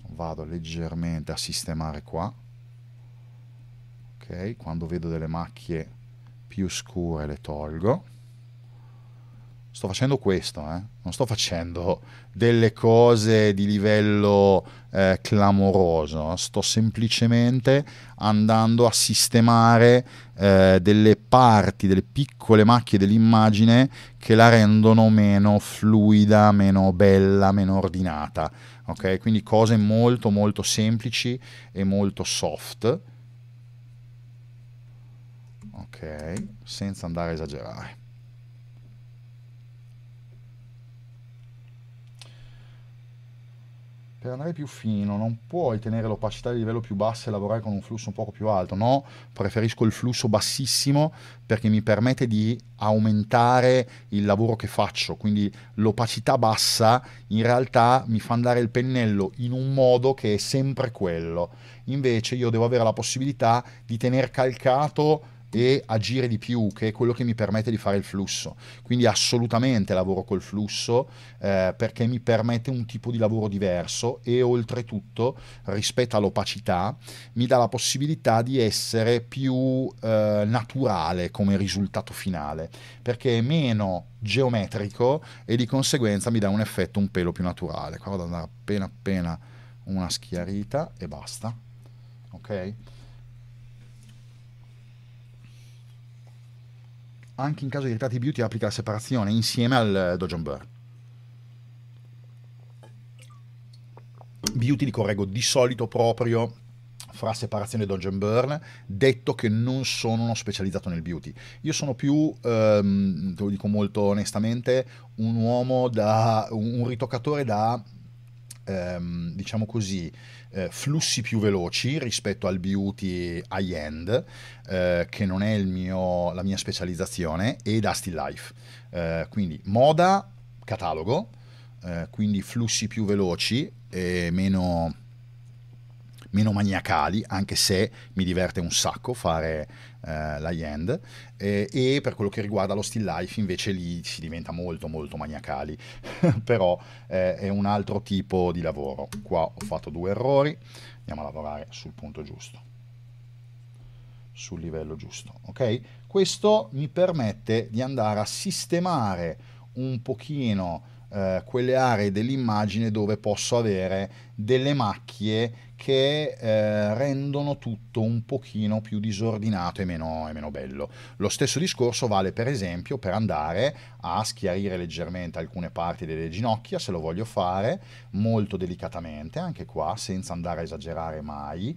vado leggermente a sistemare qua ok quando vedo delle macchie più scure le tolgo sto facendo questo, eh? non sto facendo delle cose di livello eh, clamoroso, eh. sto semplicemente andando a sistemare eh, delle parti, delle piccole macchie dell'immagine che la rendono meno fluida, meno bella, meno ordinata. Ok, Quindi cose molto molto semplici e molto soft. Ok, senza andare a esagerare. per andare più fino non puoi tenere l'opacità di livello più basso e lavorare con un flusso un poco più alto, no? Preferisco il flusso bassissimo perché mi permette di aumentare il lavoro che faccio, quindi l'opacità bassa in realtà mi fa andare il pennello in un modo che è sempre quello. Invece io devo avere la possibilità di tenere calcato e agire di più, che è quello che mi permette di fare il flusso. Quindi assolutamente lavoro col flusso eh, perché mi permette un tipo di lavoro diverso e oltretutto rispetto all'opacità mi dà la possibilità di essere più eh, naturale come risultato finale, perché è meno geometrico e di conseguenza mi dà un effetto un pelo più naturale. Qua vado ad andare appena appena una schiarita e basta. Ok? anche in caso di ritratti beauty applica la separazione insieme al eh, Dojon Burn. Beauty li correggo di solito proprio fra separazione e dodge and burn, detto che non sono uno specializzato nel beauty. Io sono più, ehm, te lo dico molto onestamente, un uomo da un ritoccatore da ehm, diciamo così, eh, flussi più veloci rispetto al beauty high-end, eh, che non è mio, la mia specializzazione, e da still life. Eh, quindi moda, catalogo, eh, quindi flussi più veloci e meno meno maniacali, anche se mi diverte un sacco fare eh, la Yand. Eh, e per quello che riguarda lo still life, invece lì si diventa molto, molto maniacali. Però eh, è un altro tipo di lavoro. Qua ho fatto due errori. Andiamo a lavorare sul punto giusto sul livello giusto, ok? Questo mi permette di andare a sistemare un pochino eh, quelle aree dell'immagine dove posso avere delle macchie che eh, rendono tutto un pochino più disordinato e meno, e meno, bello. Lo stesso discorso vale per esempio per andare a schiarire leggermente alcune parti delle ginocchia, se lo voglio fare, molto delicatamente, anche qua, senza andare a esagerare mai,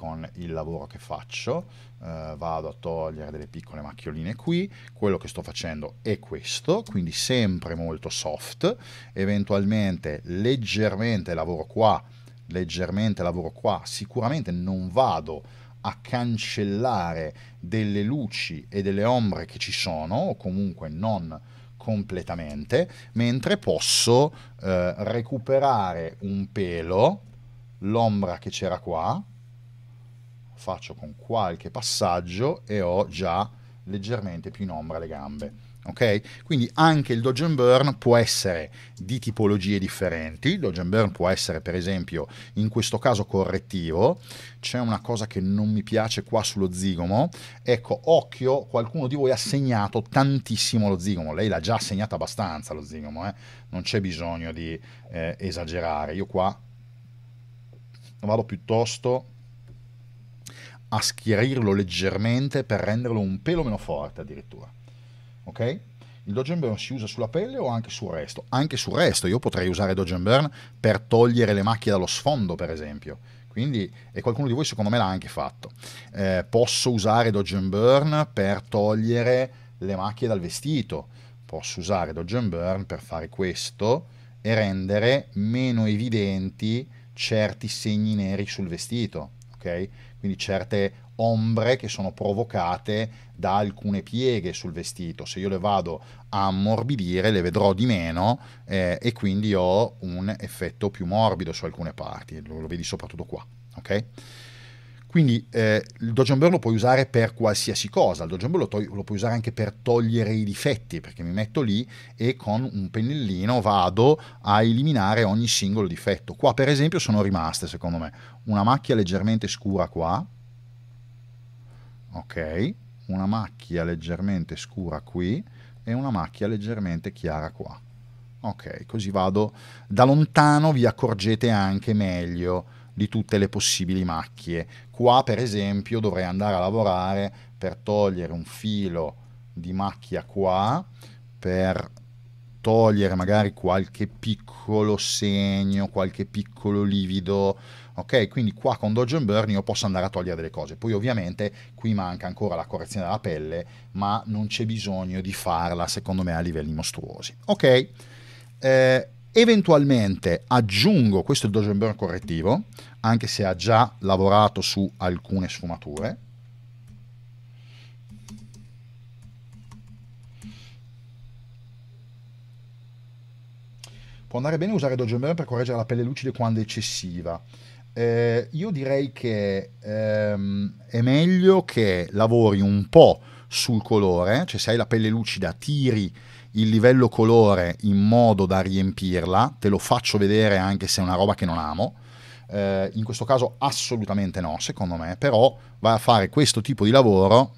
con il lavoro che faccio, eh, vado a togliere delle piccole macchioline qui, quello che sto facendo è questo, quindi sempre molto soft, eventualmente leggermente lavoro qua, leggermente lavoro qua, sicuramente non vado a cancellare delle luci e delle ombre che ci sono, o comunque non completamente, mentre posso eh, recuperare un pelo, l'ombra che c'era qua, faccio con qualche passaggio e ho già leggermente più in ombra le gambe. Ok? Quindi anche il dodge and burn può essere di tipologie differenti. Il dodge and burn può essere, per esempio, in questo caso correttivo. C'è una cosa che non mi piace qua sullo zigomo. Ecco, occhio, qualcuno di voi ha segnato tantissimo lo zigomo. Lei l'ha già segnato abbastanza lo zigomo, eh? non c'è bisogno di eh, esagerare. Io qua vado piuttosto a schiarirlo leggermente per renderlo un pelo meno forte addirittura. Ok? Il Dodge Burn si usa sulla pelle o anche sul resto? Anche sul resto, io potrei usare Dodge Burn per togliere le macchie dallo sfondo, per esempio. Quindi, e qualcuno di voi secondo me l'ha anche fatto. Eh, posso usare Dodge Burn per togliere le macchie dal vestito. Posso usare Dodge Burn per fare questo e rendere meno evidenti certi segni neri sul vestito. Okay? quindi certe ombre che sono provocate da alcune pieghe sul vestito. Se io le vado a ammorbidire le vedrò di meno eh, e quindi ho un effetto più morbido su alcune parti, lo, lo vedi soprattutto qua, ok? Quindi eh, il dogember lo puoi usare per qualsiasi cosa, il dogember lo, to- lo puoi usare anche per togliere i difetti, perché mi metto lì e con un pennellino vado a eliminare ogni singolo difetto. Qua per esempio sono rimaste, secondo me, una macchia leggermente scura qua, ok, una macchia leggermente scura qui e una macchia leggermente chiara qua. Ok, così vado da lontano, vi accorgete anche meglio di tutte le possibili macchie. Qua per esempio dovrei andare a lavorare per togliere un filo di macchia qua, per togliere magari qualche piccolo segno, qualche piccolo livido, ok? Quindi qua con Dodge and Burn io posso andare a togliere delle cose. Poi ovviamente qui manca ancora la correzione della pelle, ma non c'è bisogno di farla, secondo me, a livelli mostruosi. Ok? Eh, Eventualmente aggiungo, questo è il correttivo, anche se ha già lavorato su alcune sfumature. Può andare bene usare Dogenberg per correggere la pelle lucida quando è eccessiva. Eh, io direi che ehm, è meglio che lavori un po' sul colore, cioè se hai la pelle lucida tiri il livello colore in modo da riempirla, te lo faccio vedere anche se è una roba che non amo. Eh, in questo caso assolutamente no, secondo me, però vai a fare questo tipo di lavoro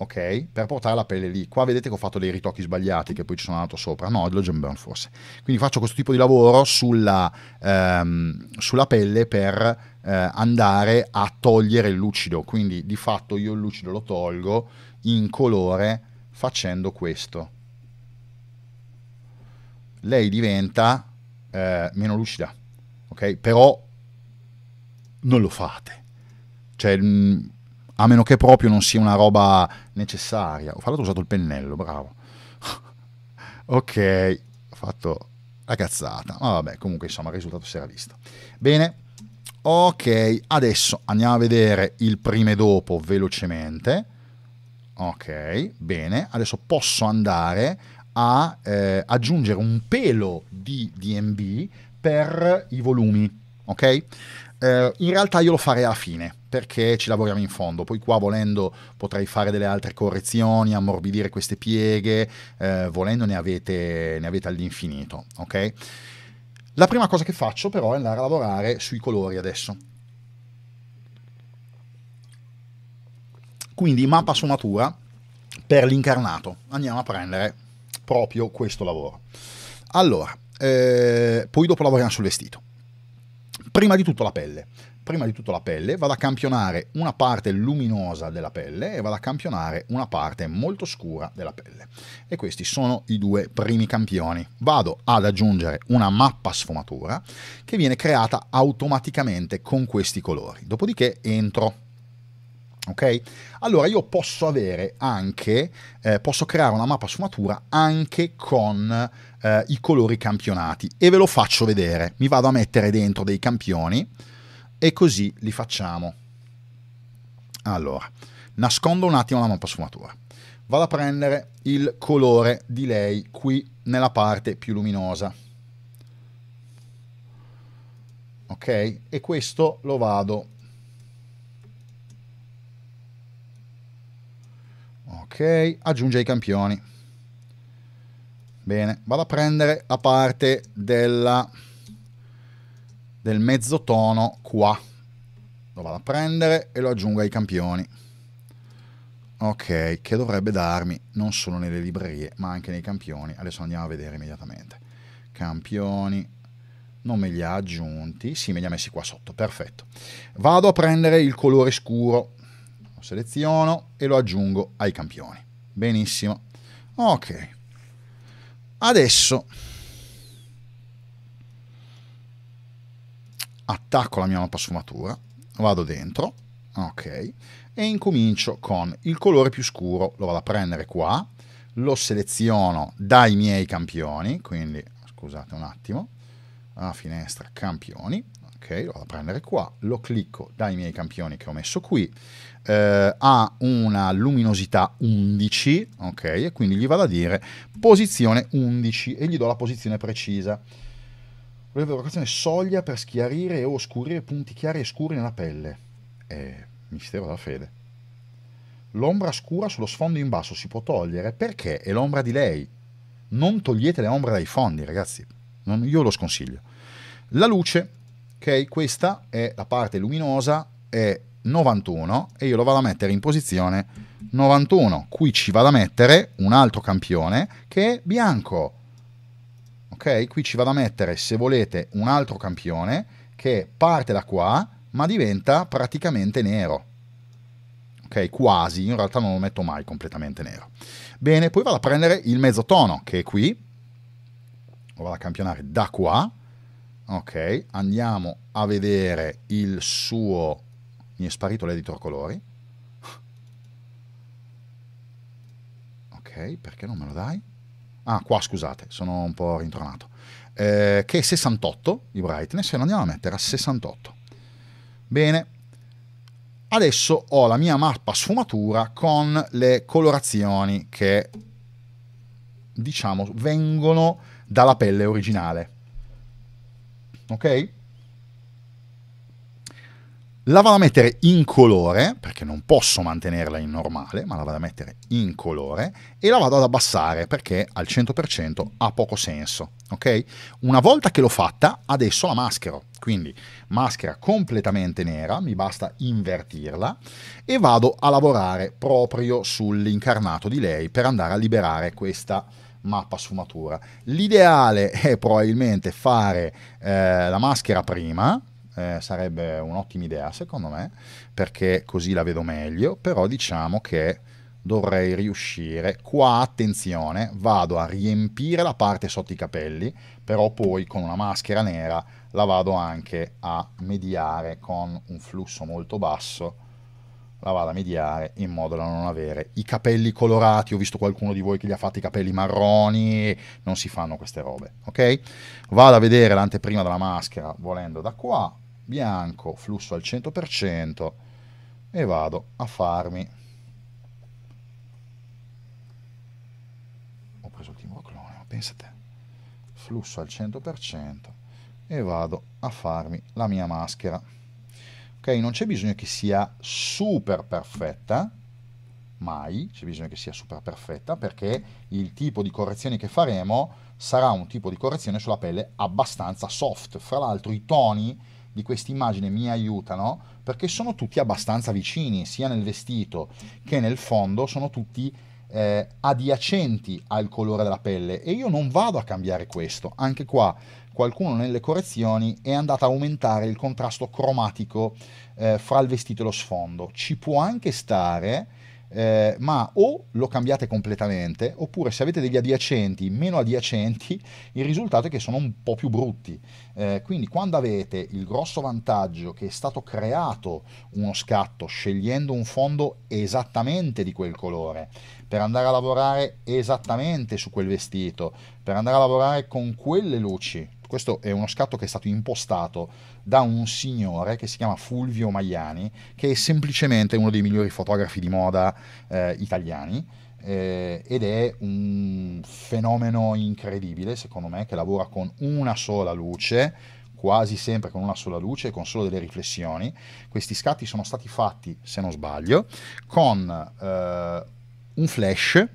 ok? Per portare la pelle lì. Qua vedete che ho fatto dei ritocchi sbagliati che poi ci sono andato sopra, no, dello gemburn forse. Quindi faccio questo tipo di lavoro sulla, ehm, sulla pelle per eh, andare a togliere il lucido, quindi di fatto io il lucido lo tolgo, in colore facendo questo. Lei diventa eh, meno lucida, ok? Però non lo fate. Cioè, mh, mm, a meno che proprio non sia una roba necessaria. Ho fatto usato il pennello, bravo. ok, ho fatto la cazzata. Ma vabbè, comunque insomma il risultato si era visto. Bene, ok, adesso andiamo a vedere il prima e dopo velocemente. Ok, bene. Adesso posso andare a eh, aggiungere un pelo di DMB per i volumi. Ok? Eh, in realtà io lo farei alla fine perché ci lavoriamo in fondo. Poi qua volendo potrei fare delle altre correzioni, ammorbidire queste pieghe, eh, volendo ne avete, ne avete all'infinito. Ok? La prima cosa che faccio però è andare a lavorare sui colori adesso. Quindi mappa sfumatura per l'incarnato. Andiamo a prendere proprio questo lavoro. Allora, eh, poi dopo lavoriamo sul vestito. Prima di tutto la pelle. Prima di tutto la pelle, vado a campionare una parte luminosa della pelle e vado a campionare una parte molto scura della pelle. E questi sono i due primi campioni. Vado ad aggiungere una mappa sfumatura che viene creata automaticamente con questi colori. Dopodiché entro Ok? Allora io posso avere anche, eh, posso creare una mappa sfumatura anche con eh, i colori campionati e ve lo faccio vedere. Mi vado a mettere dentro dei campioni e così li facciamo. Allora, nascondo un attimo la mappa sfumatura. Vado a prendere il colore di lei qui nella parte più luminosa. Ok? E questo lo vado ok aggiunge i campioni bene vado a prendere la parte della, del mezzotono qua lo vado a prendere e lo aggiungo ai campioni ok che dovrebbe darmi non solo nelle librerie ma anche nei campioni adesso andiamo a vedere immediatamente campioni non me li ha aggiunti sì me li ha messi qua sotto perfetto vado a prendere il colore scuro lo seleziono e lo aggiungo ai campioni. Benissimo. Ok. Adesso attacco la mia mappa sfumatura, vado dentro, ok, e incomincio con il colore più scuro, lo vado a prendere qua, lo seleziono dai miei campioni, quindi scusate un attimo, a finestra campioni, ok, lo vado a prendere qua, lo clicco dai miei campioni che ho messo qui, eh, ha una luminosità 11, ok, e quindi gli vado a dire posizione 11 e gli do la posizione precisa. L'evocazione soglia per schiarire e oscurire punti chiari e scuri nella pelle. Eh, mistero della fede. L'ombra scura sullo sfondo in basso si può togliere perché è l'ombra di lei. Non togliete le ombre dai fondi, ragazzi. Non, io lo sconsiglio. La luce ok? Questa è la parte luminosa, è 91 e io lo vado a mettere in posizione 91. Qui ci vado a mettere un altro campione che è bianco, ok? Qui ci vado a mettere, se volete, un altro campione che parte da qua ma diventa praticamente nero. Ok, quasi, in realtà non lo metto mai completamente nero. Bene, poi vado a prendere il mezzotono che è qui, lo vado a campionare da qua, ok andiamo a vedere il suo mi è sparito l'editor colori ok perché non me lo dai ah qua scusate sono un po' rintronato eh, che è 68 di brightness e lo andiamo a mettere a 68 bene adesso ho la mia mappa sfumatura con le colorazioni che diciamo vengono dalla pelle originale ok? La vado a mettere in colore, perché non posso mantenerla in normale, ma la vado a mettere in colore e la vado ad abbassare perché al 100% ha poco senso, ok? Una volta che l'ho fatta, adesso la maschero, quindi maschera completamente nera, mi basta invertirla e vado a lavorare proprio sull'incarnato di lei per andare a liberare questa mappa sfumatura. L'ideale è probabilmente fare eh, la maschera prima, eh, sarebbe un'ottima idea secondo me, perché così la vedo meglio, però diciamo che dovrei riuscire, qua attenzione, vado a riempire la parte sotto i capelli, però poi con una maschera nera la vado anche a mediare con un flusso molto basso, la vado a mediare in modo da non avere i capelli colorati. Ho visto qualcuno di voi che gli ha fatto i capelli marroni, non si fanno queste robe, ok? Vado a vedere l'anteprima della maschera, volendo da qua, bianco, flusso al 100% e vado a farmi ho preso il timbro clone, ma pensate flusso al 100% e vado a farmi la mia maschera Okay? Non c'è bisogno che sia super perfetta, mai, c'è bisogno che sia super perfetta, perché il tipo di correzione che faremo sarà un tipo di correzione sulla pelle abbastanza soft. Fra l'altro i toni di questa immagine mi aiutano perché sono tutti abbastanza vicini, sia nel vestito che nel fondo, sono tutti eh, adiacenti al colore della pelle e io non vado a cambiare questo. Anche qua qualcuno nelle correzioni è andato a aumentare il contrasto cromatico eh, fra il vestito e lo sfondo. Ci può anche stare, eh, ma o lo cambiate completamente, oppure se avete degli adiacenti, meno adiacenti, il risultato è che sono un po' più brutti. Eh, quindi quando avete il grosso vantaggio che è stato creato uno scatto scegliendo un fondo esattamente di quel colore, per andare a lavorare esattamente su quel vestito, per andare a lavorare con quelle luci, questo è uno scatto che è stato impostato da un signore che si chiama Fulvio Magliani, che è semplicemente uno dei migliori fotografi di moda eh, italiani. Eh, ed è un fenomeno incredibile, secondo me, che lavora con una sola luce quasi sempre con una sola luce e con solo delle riflessioni. Questi scatti sono stati fatti, se non sbaglio, con eh, un flash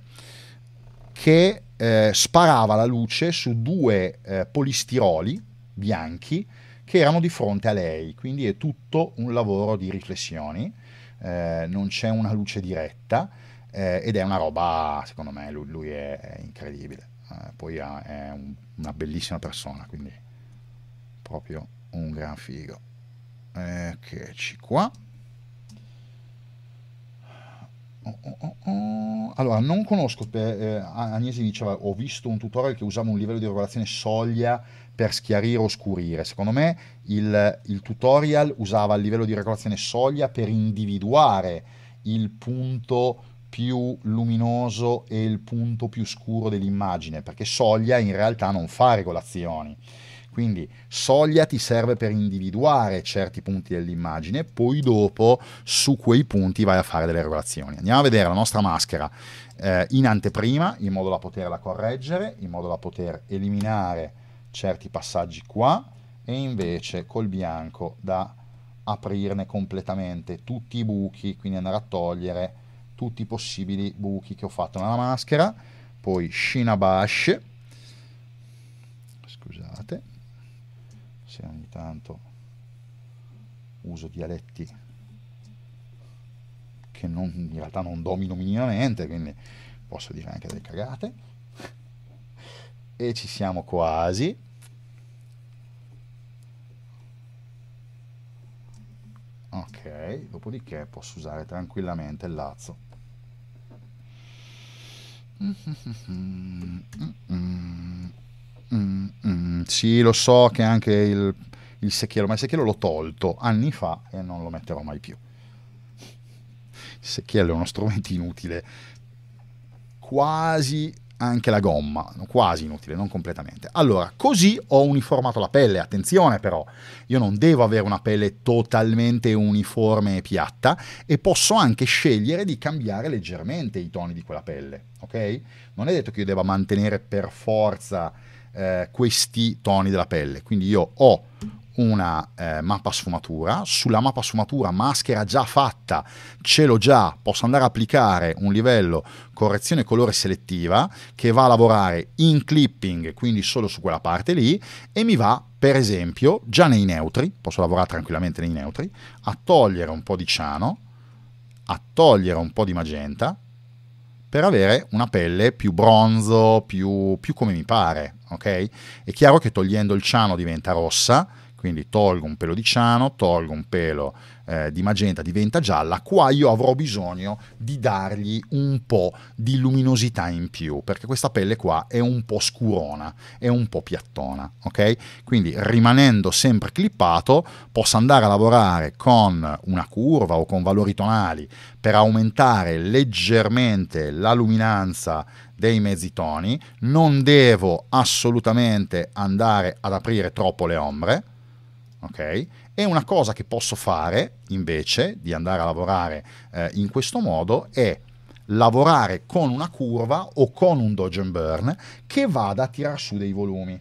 che eh, sparava la luce su due eh, polistiroli bianchi che erano di fronte a lei, quindi è tutto un lavoro di riflessioni, eh, non c'è una luce diretta eh, ed è una roba, secondo me, lui, lui è, è, incredibile, eh, poi ha, è un, una bellissima persona, quindi proprio un gran figo. Eccoci eh, qua. Allora, non conosco, per, eh, eh Agnesi diceva, ho visto un tutorial che usava un livello di regolazione soglia per schiarire o scurire. Secondo me il, il tutorial usava il livello di regolazione soglia per individuare il punto più luminoso e il punto più scuro dell'immagine, perché soglia in realtà non fa regolazioni quindi soglia ti serve per individuare certi punti dell'immagine, poi dopo su quei punti vai a fare delle regolazioni. Andiamo a vedere la nostra maschera eh, in anteprima, in modo da poterla correggere, in modo da poter eliminare certi passaggi qua e invece col bianco da aprirne completamente tutti i buchi, quindi andare a togliere tutti i possibili buchi che ho fatto nella maschera, poi Shina Bash, se ogni tanto uso dialetti che non, in realtà non domino minimamente, quindi posso dire anche delle cagate. E ci siamo quasi. Ok, dopodiché posso usare tranquillamente il lazzo. Mm-hmm. Mm-hmm. Mm, mm, sì, lo so che anche il, il secchiello, ma il secchiello l'ho tolto anni fa e non lo metterò mai più. Il secchiello è uno strumento inutile, quasi anche la gomma, quasi inutile, non completamente. Allora, così ho uniformato la pelle, attenzione però, io non devo avere una pelle totalmente uniforme e piatta e posso anche scegliere di cambiare leggermente i toni di quella pelle, ok? Non è detto che io debba mantenere per forza eh, questi toni della pelle. Quindi io ho una eh, mappa sfumatura, sulla mappa sfumatura maschera già fatta, ce l'ho già, posso andare a applicare un livello correzione colore selettiva che va a lavorare in clipping, quindi solo su quella parte lì, e mi va per esempio già nei neutri, posso lavorare tranquillamente nei neutri, a togliere un po' di ciano, a togliere un po' di magenta, per avere una pelle più bronzo, più, più come mi pare, ok? È chiaro che togliendo il ciano diventa rossa, quindi tolgo un pelo di ciano, tolgo un pelo eh, di magenta, diventa gialla, qua io avrò bisogno di dargli un po' di luminosità in più, perché questa pelle qua è un po' scurona, è un po' piattona, ok? Quindi rimanendo sempre clippato, posso andare a lavorare con una curva o con valori tonali per aumentare leggermente la luminanza dei mezzi toni, non devo assolutamente andare ad aprire troppo le ombre, ok? E una cosa che posso fare invece di andare a lavorare eh, in questo modo è lavorare con una curva o con un dodge and burn che vada a tirar su dei volumi.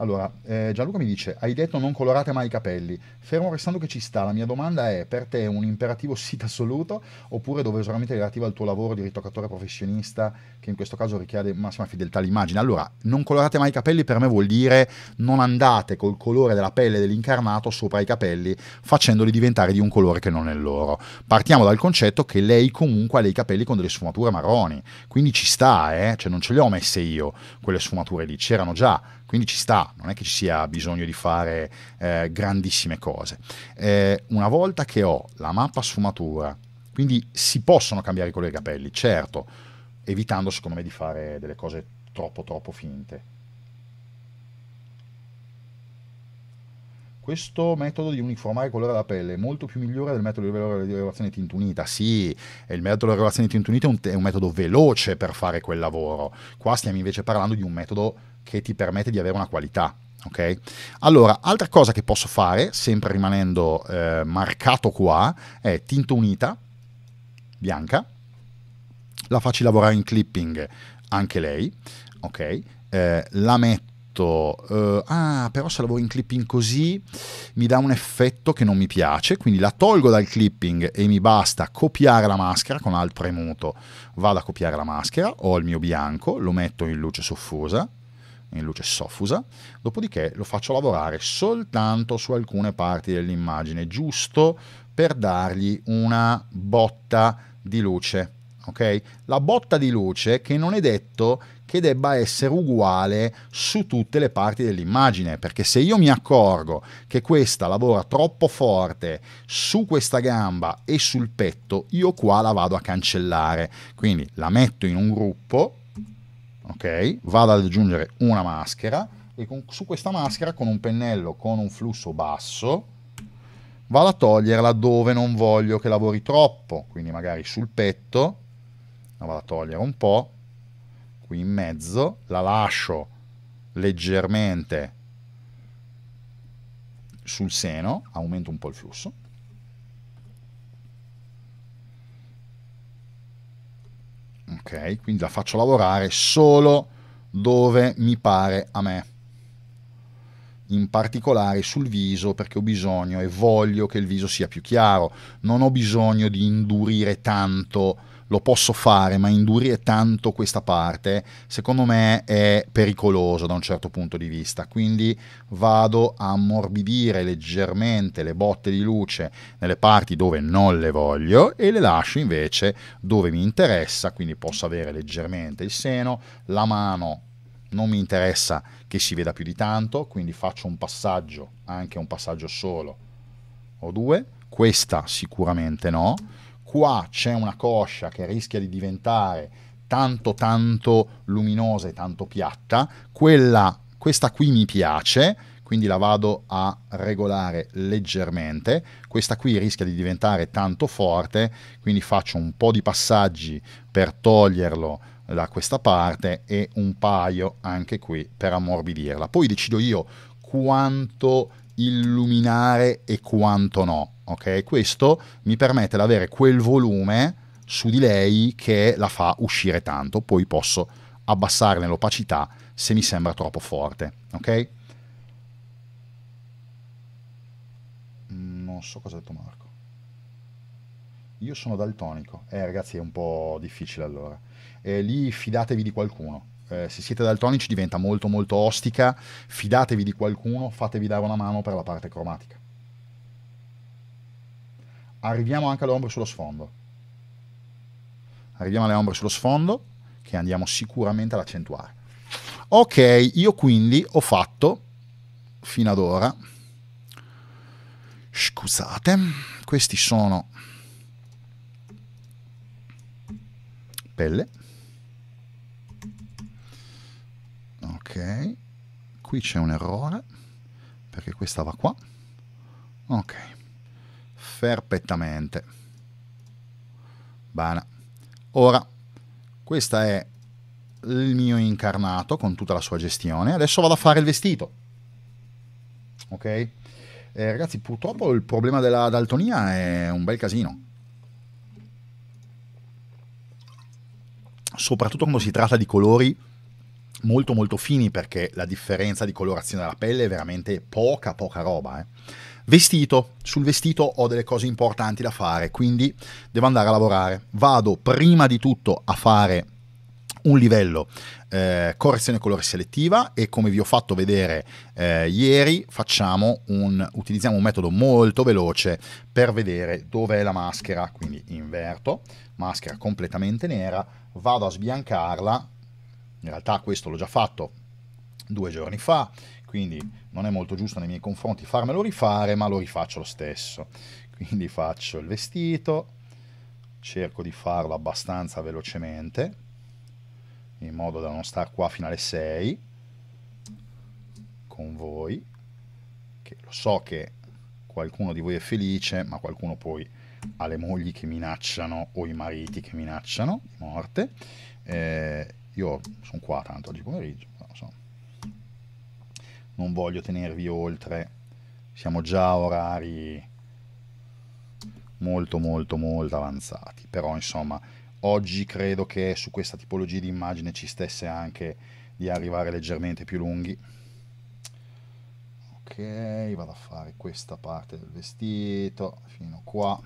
Allora, eh, Gianluca mi dice, hai detto non colorate mai i capelli. Fermo restando che ci sta, la mia domanda è, per te è un imperativo sit assoluto oppure dove solamente relativo al tuo lavoro di ritoccatore professionista che in questo caso richiede massima fedeltà all'immagine? Allora, non colorate mai i capelli per me vuol dire non andate col colore della pelle dell'incarnato sopra i capelli facendoli diventare di un colore che non è loro. Partiamo dal concetto che lei comunque ha dei capelli con delle sfumature marroni, quindi ci sta, eh? cioè non ce le ho messe io quelle sfumature lì, c'erano già quindi ci sta, non è che ci sia bisogno di fare eh, grandissime cose. Eh, una volta che ho la mappa sfumatura, quindi si possono cambiare i colori dei capelli, certo, evitando secondo me di fare delle cose troppo troppo finte. questo metodo di uniformare il colore della pelle è molto più migliore del metodo di regolazione tintunita. Sì, il metodo di regolazione tintunita è un, è un metodo veloce per fare quel lavoro. Qua stiamo invece parlando di un metodo che ti permette di avere una qualità. Ok, Allora, altra cosa che posso fare, sempre rimanendo eh, marcato qua, è tinta unita, bianca, la faccio lavorare in clipping anche lei, ok? Eh, la metto... Eh, ah, però se lavoro in clipping così mi dà un effetto che non mi piace, quindi la tolgo dal clipping e mi basta copiare la maschera con alt premuto, vado a copiare la maschera, ho il mio bianco, lo metto in luce soffusa, in luce soffusa, dopodiché lo faccio lavorare soltanto su alcune parti dell'immagine, giusto per dargli una botta di luce. Okay? La botta di luce che non è detto che debba essere uguale su tutte le parti dell'immagine, perché se io mi accorgo che questa lavora troppo forte su questa gamba e sul petto, io qua la vado a cancellare. Quindi la metto in un gruppo ok? Vado ad aggiungere una maschera e con, su questa maschera con un pennello con un flusso basso vado a toglierla dove non voglio che lavori troppo, quindi magari sul petto, la vado a togliere un po', qui in mezzo, la lascio leggermente sul seno, aumento un po' il flusso, ok? Quindi la faccio lavorare solo dove mi pare a me, in particolare sul viso perché ho bisogno e voglio che il viso sia più chiaro, non ho bisogno di indurire tanto lo posso fare, ma indurire tanto questa parte, secondo me è pericoloso da un certo punto di vista. Quindi vado a ammorbidire leggermente le botte di luce nelle parti dove non le voglio e le lascio invece dove mi interessa, quindi posso avere leggermente il seno, la mano non mi interessa che si veda più di tanto, quindi faccio un passaggio, anche un passaggio solo o due, questa sicuramente no qua c'è una coscia che rischia di diventare tanto tanto luminosa e tanto piatta, Quella, questa qui mi piace, quindi la vado a regolare leggermente, questa qui rischia di diventare tanto forte, quindi faccio un po' di passaggi per toglierlo da questa parte e un paio anche qui per ammorbidirla. Poi decido io quanto illuminare e quanto no. Ok, Questo mi permette di avere quel volume su di lei che la fa uscire tanto, poi posso abbassarne l'opacità se mi sembra troppo forte. Ok? Non so cosa ha detto Marco. Io sono daltonico. Eh ragazzi è un po' difficile allora. Eh, lì fidatevi di qualcuno eh, se siete daltonici diventa molto molto ostica, fidatevi di qualcuno, fatevi dare una mano per la parte cromatica. Arriviamo anche alle ombre sullo sfondo. Arriviamo alle ombre sullo sfondo che andiamo sicuramente ad accentuare. Ok, io quindi ho fatto fino ad ora scusate, questi sono pelle qui c'è un errore perché questa va qua ok perfettamente bene ora questa è il mio incarnato con tutta la sua gestione adesso vado a fare il vestito ok eh, ragazzi purtroppo il problema della daltonia è un bel casino soprattutto quando si tratta di colori molto molto fini perché la differenza di colorazione della pelle è veramente poca poca roba. Eh. Vestito, sul vestito ho delle cose importanti da fare, quindi devo andare a lavorare. Vado prima di tutto a fare un livello eh, correzione colore selettiva e come vi ho fatto vedere eh, ieri un, utilizziamo un metodo molto veloce per vedere dove è la maschera, quindi inverto, maschera completamente nera, vado a sbiancarla in realtà questo l'ho già fatto due giorni fa, quindi non è molto giusto nei miei confronti farmelo rifare, ma lo rifaccio lo stesso. Quindi faccio il vestito, cerco di farlo abbastanza velocemente, in modo da non star qua fino alle 6 con voi, che lo so che qualcuno di voi è felice, ma qualcuno poi ha le mogli che minacciano o i mariti che minacciano di morte. Eh, io sono qua tanto oggi pomeriggio, non, so. non voglio tenervi oltre, siamo già a orari molto molto molto avanzati, però insomma oggi credo che su questa tipologia di immagine ci stesse anche di arrivare leggermente più lunghi. Ok, vado a fare questa parte del vestito fino qua.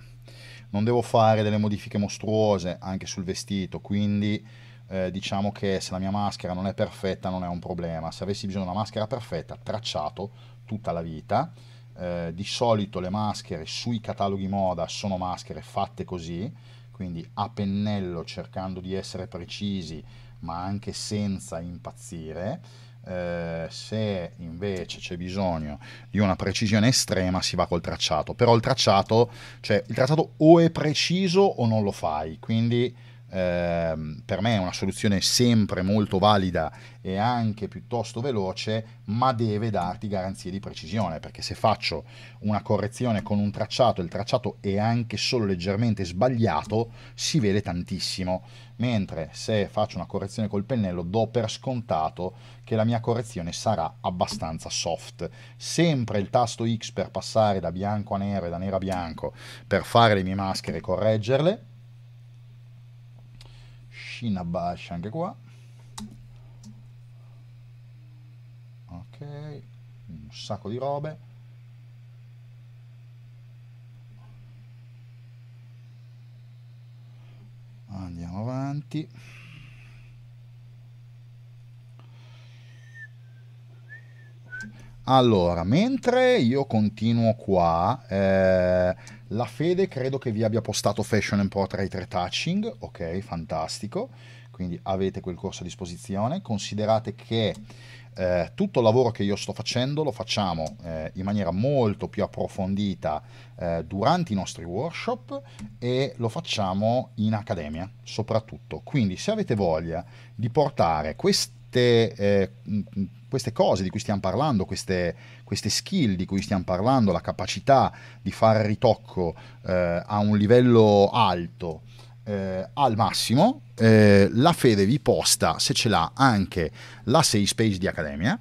Non devo fare delle modifiche mostruose anche sul vestito, quindi eh, diciamo che se la mia maschera non è perfetta non è un problema. Se avessi bisogno di una maschera perfetta, tracciato tutta la vita. Eh, di solito le maschere sui cataloghi moda sono maschere fatte così, quindi a pennello cercando di essere precisi ma anche senza impazzire. Eh, se invece c'è bisogno di una precisione estrema si va col tracciato, però il tracciato, cioè il tracciato o è preciso o non lo fai, quindi Ehm, per me è una soluzione sempre molto valida e anche piuttosto veloce, ma deve darti garanzie di precisione, perché se faccio una correzione con un tracciato e il tracciato è anche solo leggermente sbagliato, si vede tantissimo, mentre se faccio una correzione col pennello do per scontato che la mia correzione sarà abbastanza soft. Sempre il tasto X per passare da bianco a nero e da nero a bianco per fare le mie maschere e correggerle, lucina bascia anche qua ok un sacco di robe andiamo avanti allora mentre io continuo qua eh, la Fede credo che vi abbia postato Fashion and Portrait Retouching, ok, fantastico, quindi avete quel corso a disposizione. Considerate che eh, tutto il lavoro che io sto facendo lo facciamo eh, in maniera molto più approfondita eh, durante i nostri workshop e lo facciamo in accademia soprattutto. Quindi se avete voglia di portare questo queste, eh, queste, cose di cui stiamo parlando, queste, queste, skill di cui stiamo parlando, la capacità di fare ritocco eh, a un livello alto eh, al massimo, eh, la fede vi posta, se ce l'ha, anche la 6 page di Accademia.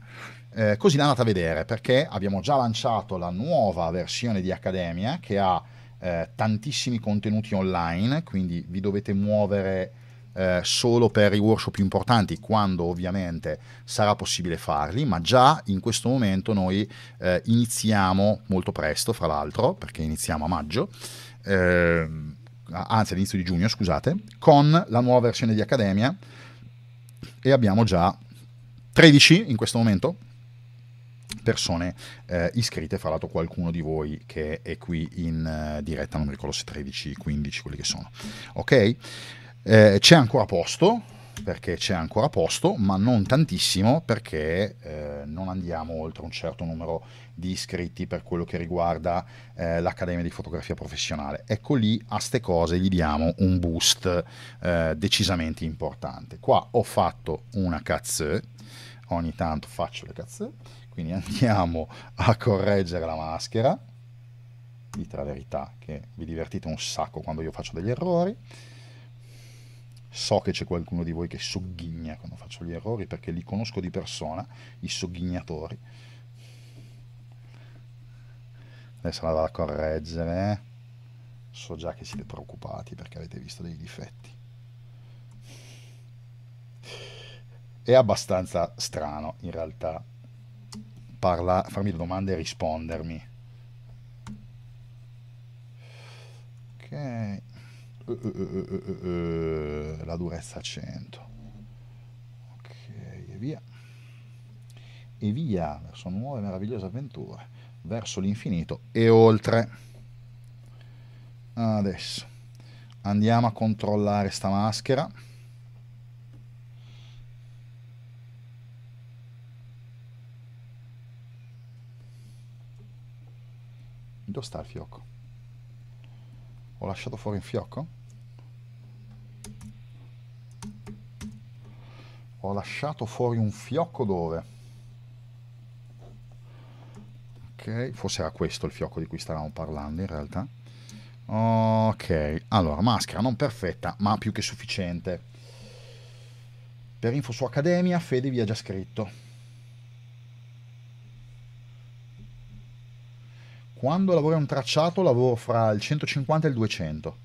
Eh, così l'andate a vedere perché abbiamo già lanciato la nuova versione di Accademia che ha eh, tantissimi contenuti online, quindi vi dovete muovere eh, solo per i workshop più importanti, quando ovviamente sarà possibile farli, ma già in questo momento noi eh, iniziamo molto presto, fra l'altro, perché iniziamo a maggio, eh, anzi all'inizio di giugno, scusate, con la nuova versione di Accademia e abbiamo già 13 in questo momento persone eh, iscritte, fra l'altro qualcuno di voi che è qui in uh, diretta, non mi ricordo se 13, 15, quelli che sono. Ok? Eh, c'è ancora posto, perché c'è ancora posto, ma non tantissimo perché eh, non andiamo oltre un certo numero di iscritti per quello che riguarda eh, l'Accademia di Fotografia Professionale. Ecco lì a ste cose gli diamo un boost eh, decisamente importante. Qua ho fatto una cazzo, ogni tanto faccio le cazzo, quindi andiamo a correggere la maschera, dite la verità che vi divertite un sacco quando io faccio degli errori so che c'è qualcuno di voi che sogghigna quando faccio gli errori perché li conosco di persona, i sogghignatori. Adesso la vado a correggere. Eh. So già che siete preoccupati perché avete visto dei difetti. È abbastanza strano in realtà Parla, farmi le domande e rispondermi. Ok, uh, uh, la durezza 100 ok e via e via verso nuove meravigliose avventure verso l'infinito e oltre adesso andiamo a controllare sta maschera Dove sta il fiocco? Ho lasciato fuori il fiocco? ho lasciato fuori un fiocco dove ok forse era questo il fiocco di cui stavamo parlando in realtà ok allora maschera non perfetta ma più che sufficiente per info su accademia Fede vi ha già scritto quando lavoro in un tracciato lavoro fra il 150 e il 200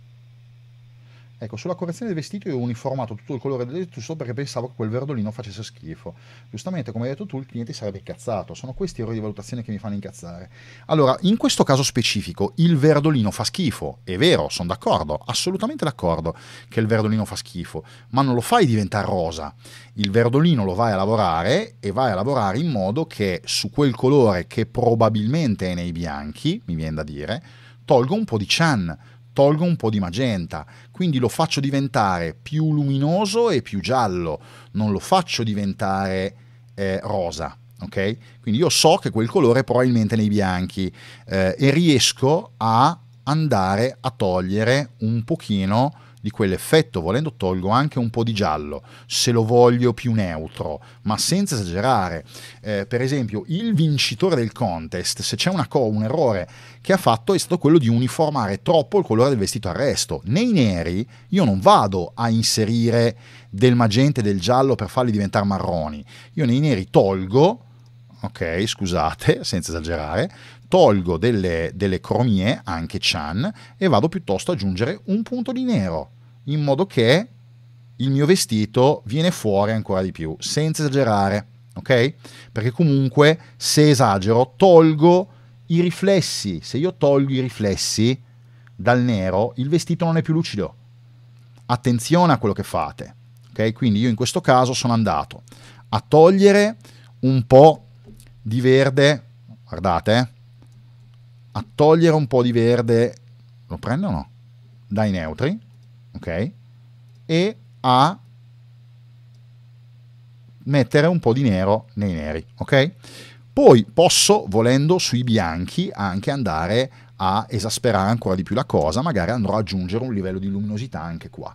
Ecco, sulla correzione del vestito io ho uniformato tutto il colore del vestito solo perché pensavo che quel verdolino facesse schifo. Giustamente, come hai detto tu, il cliente sarebbe incazzato. Sono questi errori di valutazione che mi fanno incazzare. Allora, in questo caso specifico, il verdolino fa schifo. È vero, sono d'accordo, assolutamente d'accordo che il verdolino fa schifo, ma non lo fai diventare rosa. Il verdolino lo vai a lavorare e vai a lavorare in modo che su quel colore che probabilmente è nei bianchi, mi viene da dire, tolgo un po' di chan tolgo un po' di magenta, quindi lo faccio diventare più luminoso e più giallo, non lo faccio diventare eh, rosa. ok? Quindi io so che quel colore è probabilmente nei bianchi eh, e riesco a andare a togliere un pochino di quell'effetto, volendo tolgo anche un po' di giallo, se lo voglio più neutro, ma senza esagerare. Eh, per esempio, il vincitore del contest, se c'è co- un errore che ha fatto, è stato quello di uniformare troppo il colore del vestito arresto. Nei neri io non vado a inserire del magente e del giallo per farli diventare marroni. Io nei neri tolgo, ok, scusate, senza esagerare, tolgo delle, delle cromie, anche Chan, e vado piuttosto ad aggiungere un punto di nero in modo che il mio vestito viene fuori ancora di più, senza esagerare, ok? Perché comunque se esagero tolgo i riflessi, se io tolgo i riflessi dal nero il vestito non è più lucido. Attenzione a quello che fate, ok? Quindi io in questo caso sono andato a togliere un po' di verde, guardate, eh, a togliere un po' di verde, lo prendo o no? Dai neutri, ok? E a mettere un po' di nero nei neri, ok? Poi posso, volendo, sui bianchi anche andare a esasperare ancora di più la cosa, magari andrò ad aggiungere un livello di luminosità anche qua.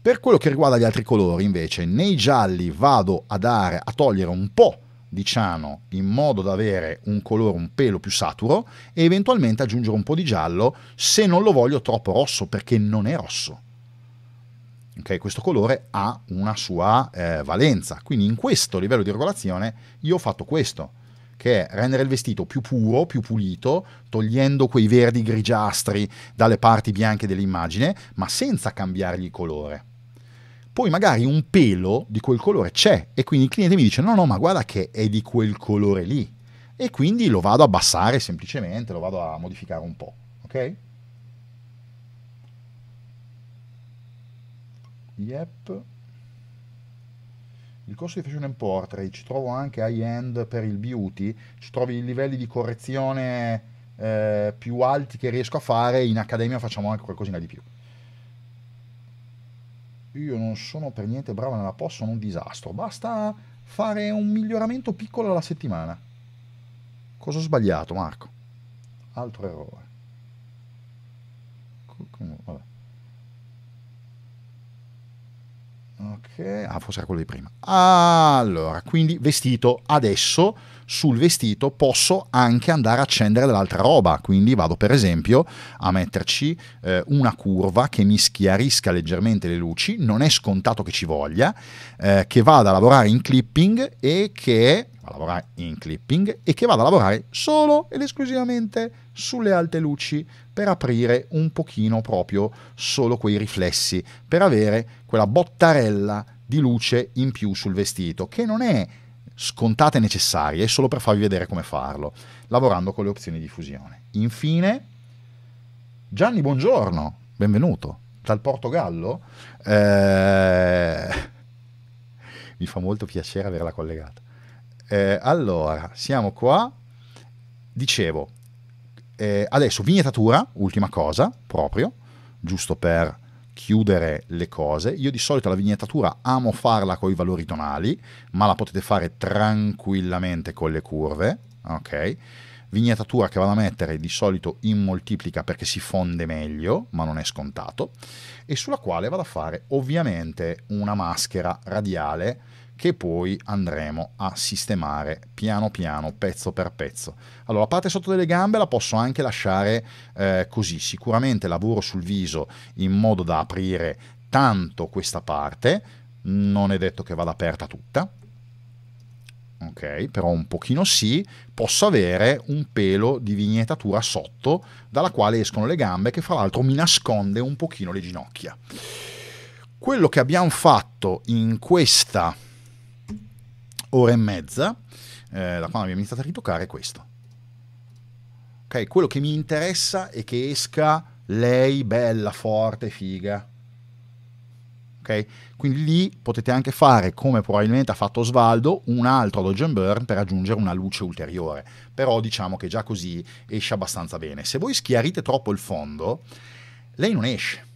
Per quello che riguarda gli altri colori, invece, nei gialli vado a, dare, a togliere un po' di ciano in modo da avere un colore un pelo più saturo e eventualmente aggiungere un po' di giallo se non lo voglio troppo rosso, perché non è rosso. Okay, questo colore ha una sua eh, valenza, quindi in questo livello di regolazione io ho fatto questo, che è rendere il vestito più puro, più pulito, togliendo quei verdi grigiastri dalle parti bianche dell'immagine, ma senza cambiargli il colore. Poi magari un pelo di quel colore c'è e quindi il cliente mi dice no no ma guarda che è di quel colore lì e quindi lo vado a abbassare semplicemente, lo vado a modificare un po', ok? Yep. Il corso di Fashion and Portrait, ci trovo anche high-end per il beauty, ci trovi i livelli di correzione eh, più alti che riesco a fare, in accademia facciamo anche qualcosina di più. Io non sono per niente bravo nella post, sono un disastro, basta fare un miglioramento piccolo alla settimana. Cosa ho sbagliato Marco? Altro errore. Vabbè. Ok, ah, forse era quello di prima. Allora, quindi vestito adesso sul vestito posso anche andare a accendere dell'altra roba, quindi vado per esempio a metterci eh, una curva che mi schiarisca leggermente le luci, non è scontato che ci voglia, eh, che vada a lavorare in clipping e che a lavorare in clipping e che vado a lavorare solo ed esclusivamente sulle alte luci per aprire un pochino proprio solo quei riflessi, per avere quella bottarella di luce in più sul vestito, che non è scontata e necessaria, è solo per farvi vedere come farlo, lavorando con le opzioni di fusione. Infine, Gianni, buongiorno, benvenuto dal Portogallo. Eh, mi fa molto piacere averla collegata. Eh, allora, siamo qua. Dicevo, eh, adesso vignettatura, ultima cosa, proprio, giusto per chiudere le cose. Io di solito la vignettatura amo farla con i valori tonali, ma la potete fare tranquillamente con le curve, ok? Vignettatura che vado a mettere di solito in moltiplica perché si fonde meglio, ma non è scontato, e sulla quale vado a fare ovviamente una maschera radiale che poi andremo a sistemare piano piano, pezzo per pezzo. Allora, la parte sotto delle gambe la posso anche lasciare eh, così, sicuramente lavoro sul viso in modo da aprire tanto questa parte, non è detto che vada aperta tutta, ok, però un pochino sì, posso avere un pelo di vignetatura sotto dalla quale escono le gambe che fra l'altro mi nasconde un pochino le ginocchia. Quello che abbiamo fatto in questa ora e mezza, eh, da quando abbiamo iniziato a ritoccare, questo. Ok, quello che mi interessa è che esca lei bella, forte, figa. Okay? Quindi lì potete anche fare, come probabilmente ha fatto Osvaldo, un altro dodge and burn per aggiungere una luce ulteriore. Però diciamo che già così esce abbastanza bene. Se voi schiarite troppo il fondo, lei non esce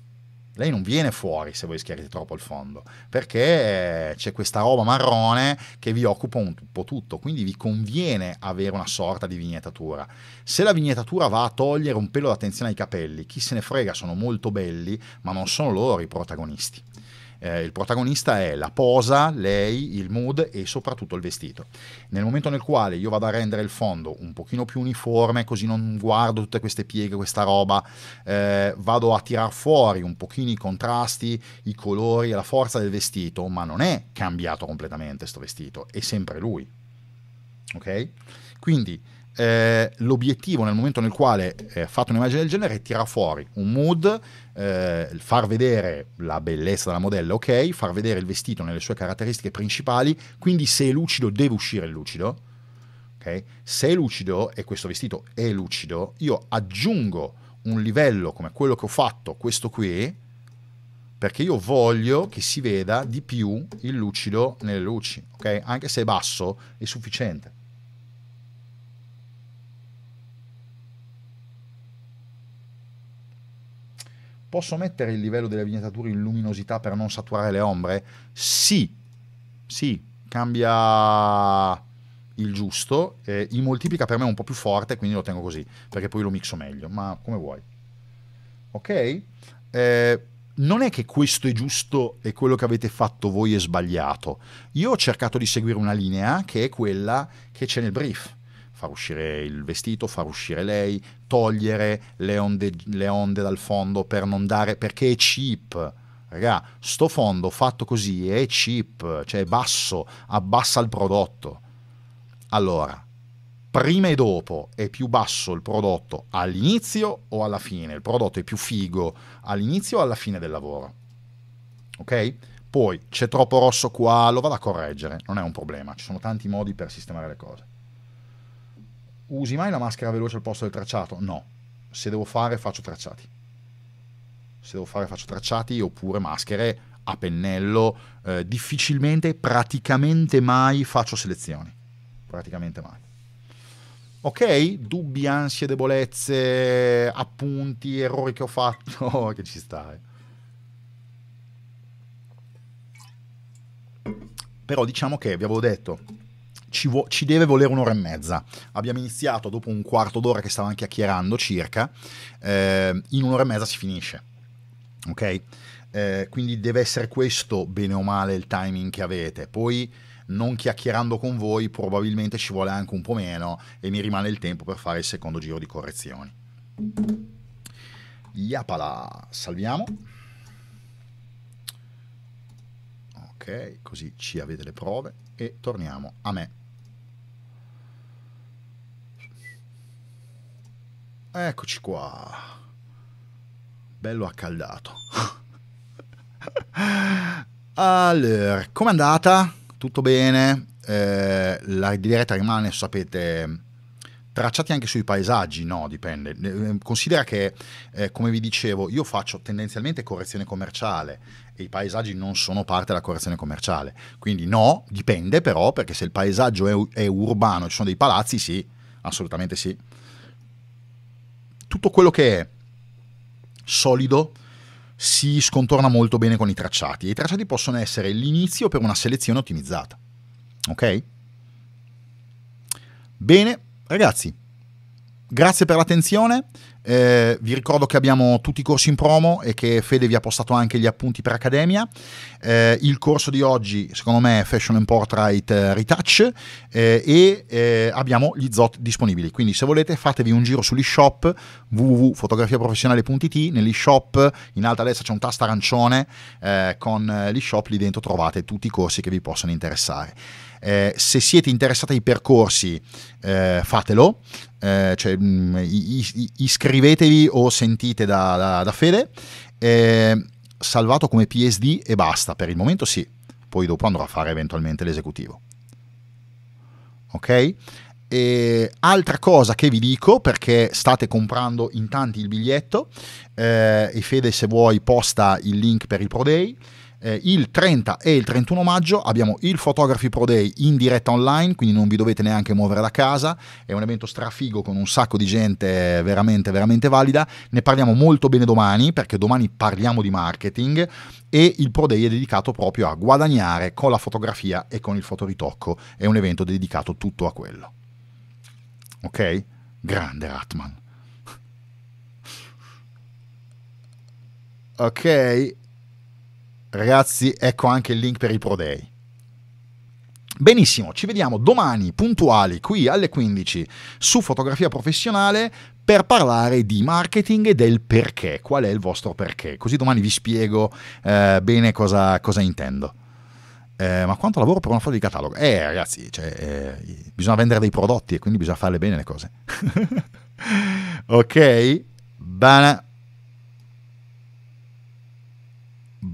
lei non viene fuori se voi schiarite troppo il fondo, perché eh, c'è questa roba marrone che vi occupa un po' tutto, quindi vi conviene avere una sorta di vignettatura. Se la vignettatura va a togliere un pelo d'attenzione ai capelli, chi se ne frega, sono molto belli, ma non sono loro i protagonisti. Eh, il protagonista è la posa, lei, il mood e soprattutto il vestito. Nel momento nel quale io vado a rendere il fondo un pochino più uniforme, così non guardo tutte queste pieghe, questa roba, eh, vado a tirar fuori un pochino i contrasti, i colori e la forza del vestito, ma non è cambiato completamente questo vestito, è sempre lui. Ok? Quindi eh, l'obiettivo nel momento nel quale eh, fate un'immagine del genere è tirare fuori un mood, eh, far vedere la bellezza della modella, ok, far vedere il vestito nelle sue caratteristiche principali, quindi se è lucido deve uscire il lucido, ok? Se è lucido e questo vestito è lucido, io aggiungo un livello come quello che ho fatto, questo qui, perché io voglio che si veda di più il lucido nelle luci, ok? Anche se è basso è sufficiente. Posso mettere il livello della vignettatura in luminosità per non saturare le ombre? Sì, sì, cambia il giusto, eh, il moltiplica per me è un po' più forte, quindi lo tengo così, perché poi lo mixo meglio, ma come vuoi. Ok? Eh, non è che questo è giusto e quello che avete fatto voi è sbagliato. Io ho cercato di seguire una linea che è quella che c'è nel brief far uscire il vestito, far uscire lei, togliere le onde, le onde dal fondo per non dare, perché è cheap. Raga, sto fondo fatto così è cheap, cioè è basso, abbassa il prodotto. Allora, prima e dopo è più basso il prodotto all'inizio o alla fine? Il prodotto è più figo all'inizio o alla fine del lavoro? Ok? Poi c'è troppo rosso qua, lo vado a correggere, non è un problema, ci sono tanti modi per sistemare le cose usi mai la maschera veloce al posto del tracciato? No. Se devo fare, faccio tracciati. Se devo fare, faccio tracciati oppure maschere a pennello. Eh, difficilmente, praticamente mai faccio selezioni. Praticamente mai. Ok? Dubbi, ansie, debolezze, appunti, errori che ho fatto. che ci stai. Eh. Però diciamo che vi avevo detto ci, vo- ci deve volere un'ora e mezza. Abbiamo iniziato dopo un quarto d'ora che stavamo chiacchierando circa, eh, in un'ora e mezza si finisce. Ok? Eh, quindi deve essere questo bene o male il timing che avete. Poi non chiacchierando con voi probabilmente ci vuole anche un po' meno e mi rimane il tempo per fare il secondo giro di correzioni. Yapala, salviamo. Ok, così ci avete le prove e torniamo a me. Eccoci qua. Bello accaldato. allora, com'è andata? Tutto bene? Eh, la diretta rimane, sapete, tracciati anche sui paesaggi, no, dipende. Eh, eh, considera che, eh, come vi dicevo, io faccio tendenzialmente correzione commerciale e i paesaggi non sono parte della correzione commerciale. Quindi no, dipende però, perché se il paesaggio è, è urbano, ci sono dei palazzi, sì, assolutamente sì tutto quello che è solido si scontorna molto bene con i tracciati. E I tracciati possono essere l'inizio per una selezione ottimizzata. Ok? Bene, ragazzi, Grazie per l'attenzione, eh, vi ricordo che abbiamo tutti i corsi in promo e che Fede vi ha postato anche gli appunti per Accademia. Eh, il corso di oggi, secondo me, è Fashion and Portrait eh, Retouch eh, e eh, abbiamo gli ZOT disponibili. Quindi se volete fatevi un giro sugli shop www.fotografiaprofessionale.it, negli shop in alto a destra c'è un tasto arancione eh, con gli shop, lì dentro trovate tutti i corsi che vi possono interessare. Eh, se siete interessati ai percorsi, eh, fatelo. Eh, cioè, mh, mm, iscrivetevi o sentite da, da, da Fede, eh, salvato come PSD e basta, per il momento sì, poi dopo andrò a fare eventualmente l'esecutivo. Ok? E altra cosa che vi dico perché state comprando in tanti il biglietto eh, e Fede se vuoi posta il link per il Pro Day eh, il 30 e il 31 maggio abbiamo il Photography Pro Day in diretta online, quindi non vi dovete neanche muovere da casa, è un evento strafigo con un sacco di gente eh, veramente, veramente valida, ne parliamo molto bene domani perché domani parliamo di marketing e il Pro Day è dedicato proprio a guadagnare con la fotografia e con il fotoritocco, è un evento dedicato tutto a quello. Ok? Grande Ratman. Ok, Ragazzi, ecco anche il link per i Pro Day. Benissimo, ci vediamo domani puntuali qui alle 15 su Fotografia Professionale per parlare di marketing e del perché, qual è il vostro perché. Così domani vi spiego eh, bene cosa, cosa intendo. Eh, ma quanto lavoro per una foto di catalogo? Eh ragazzi, cioè, eh, bisogna vendere dei prodotti e quindi bisogna farle bene le cose. ok? Bene.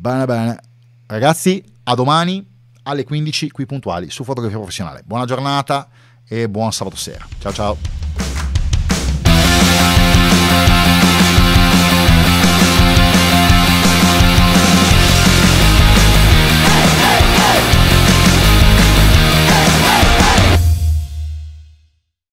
Bene, bene. Ragazzi, a domani alle 15 qui puntuali su Fotografia Professionale. Buona giornata e buon sabato sera. Ciao ciao.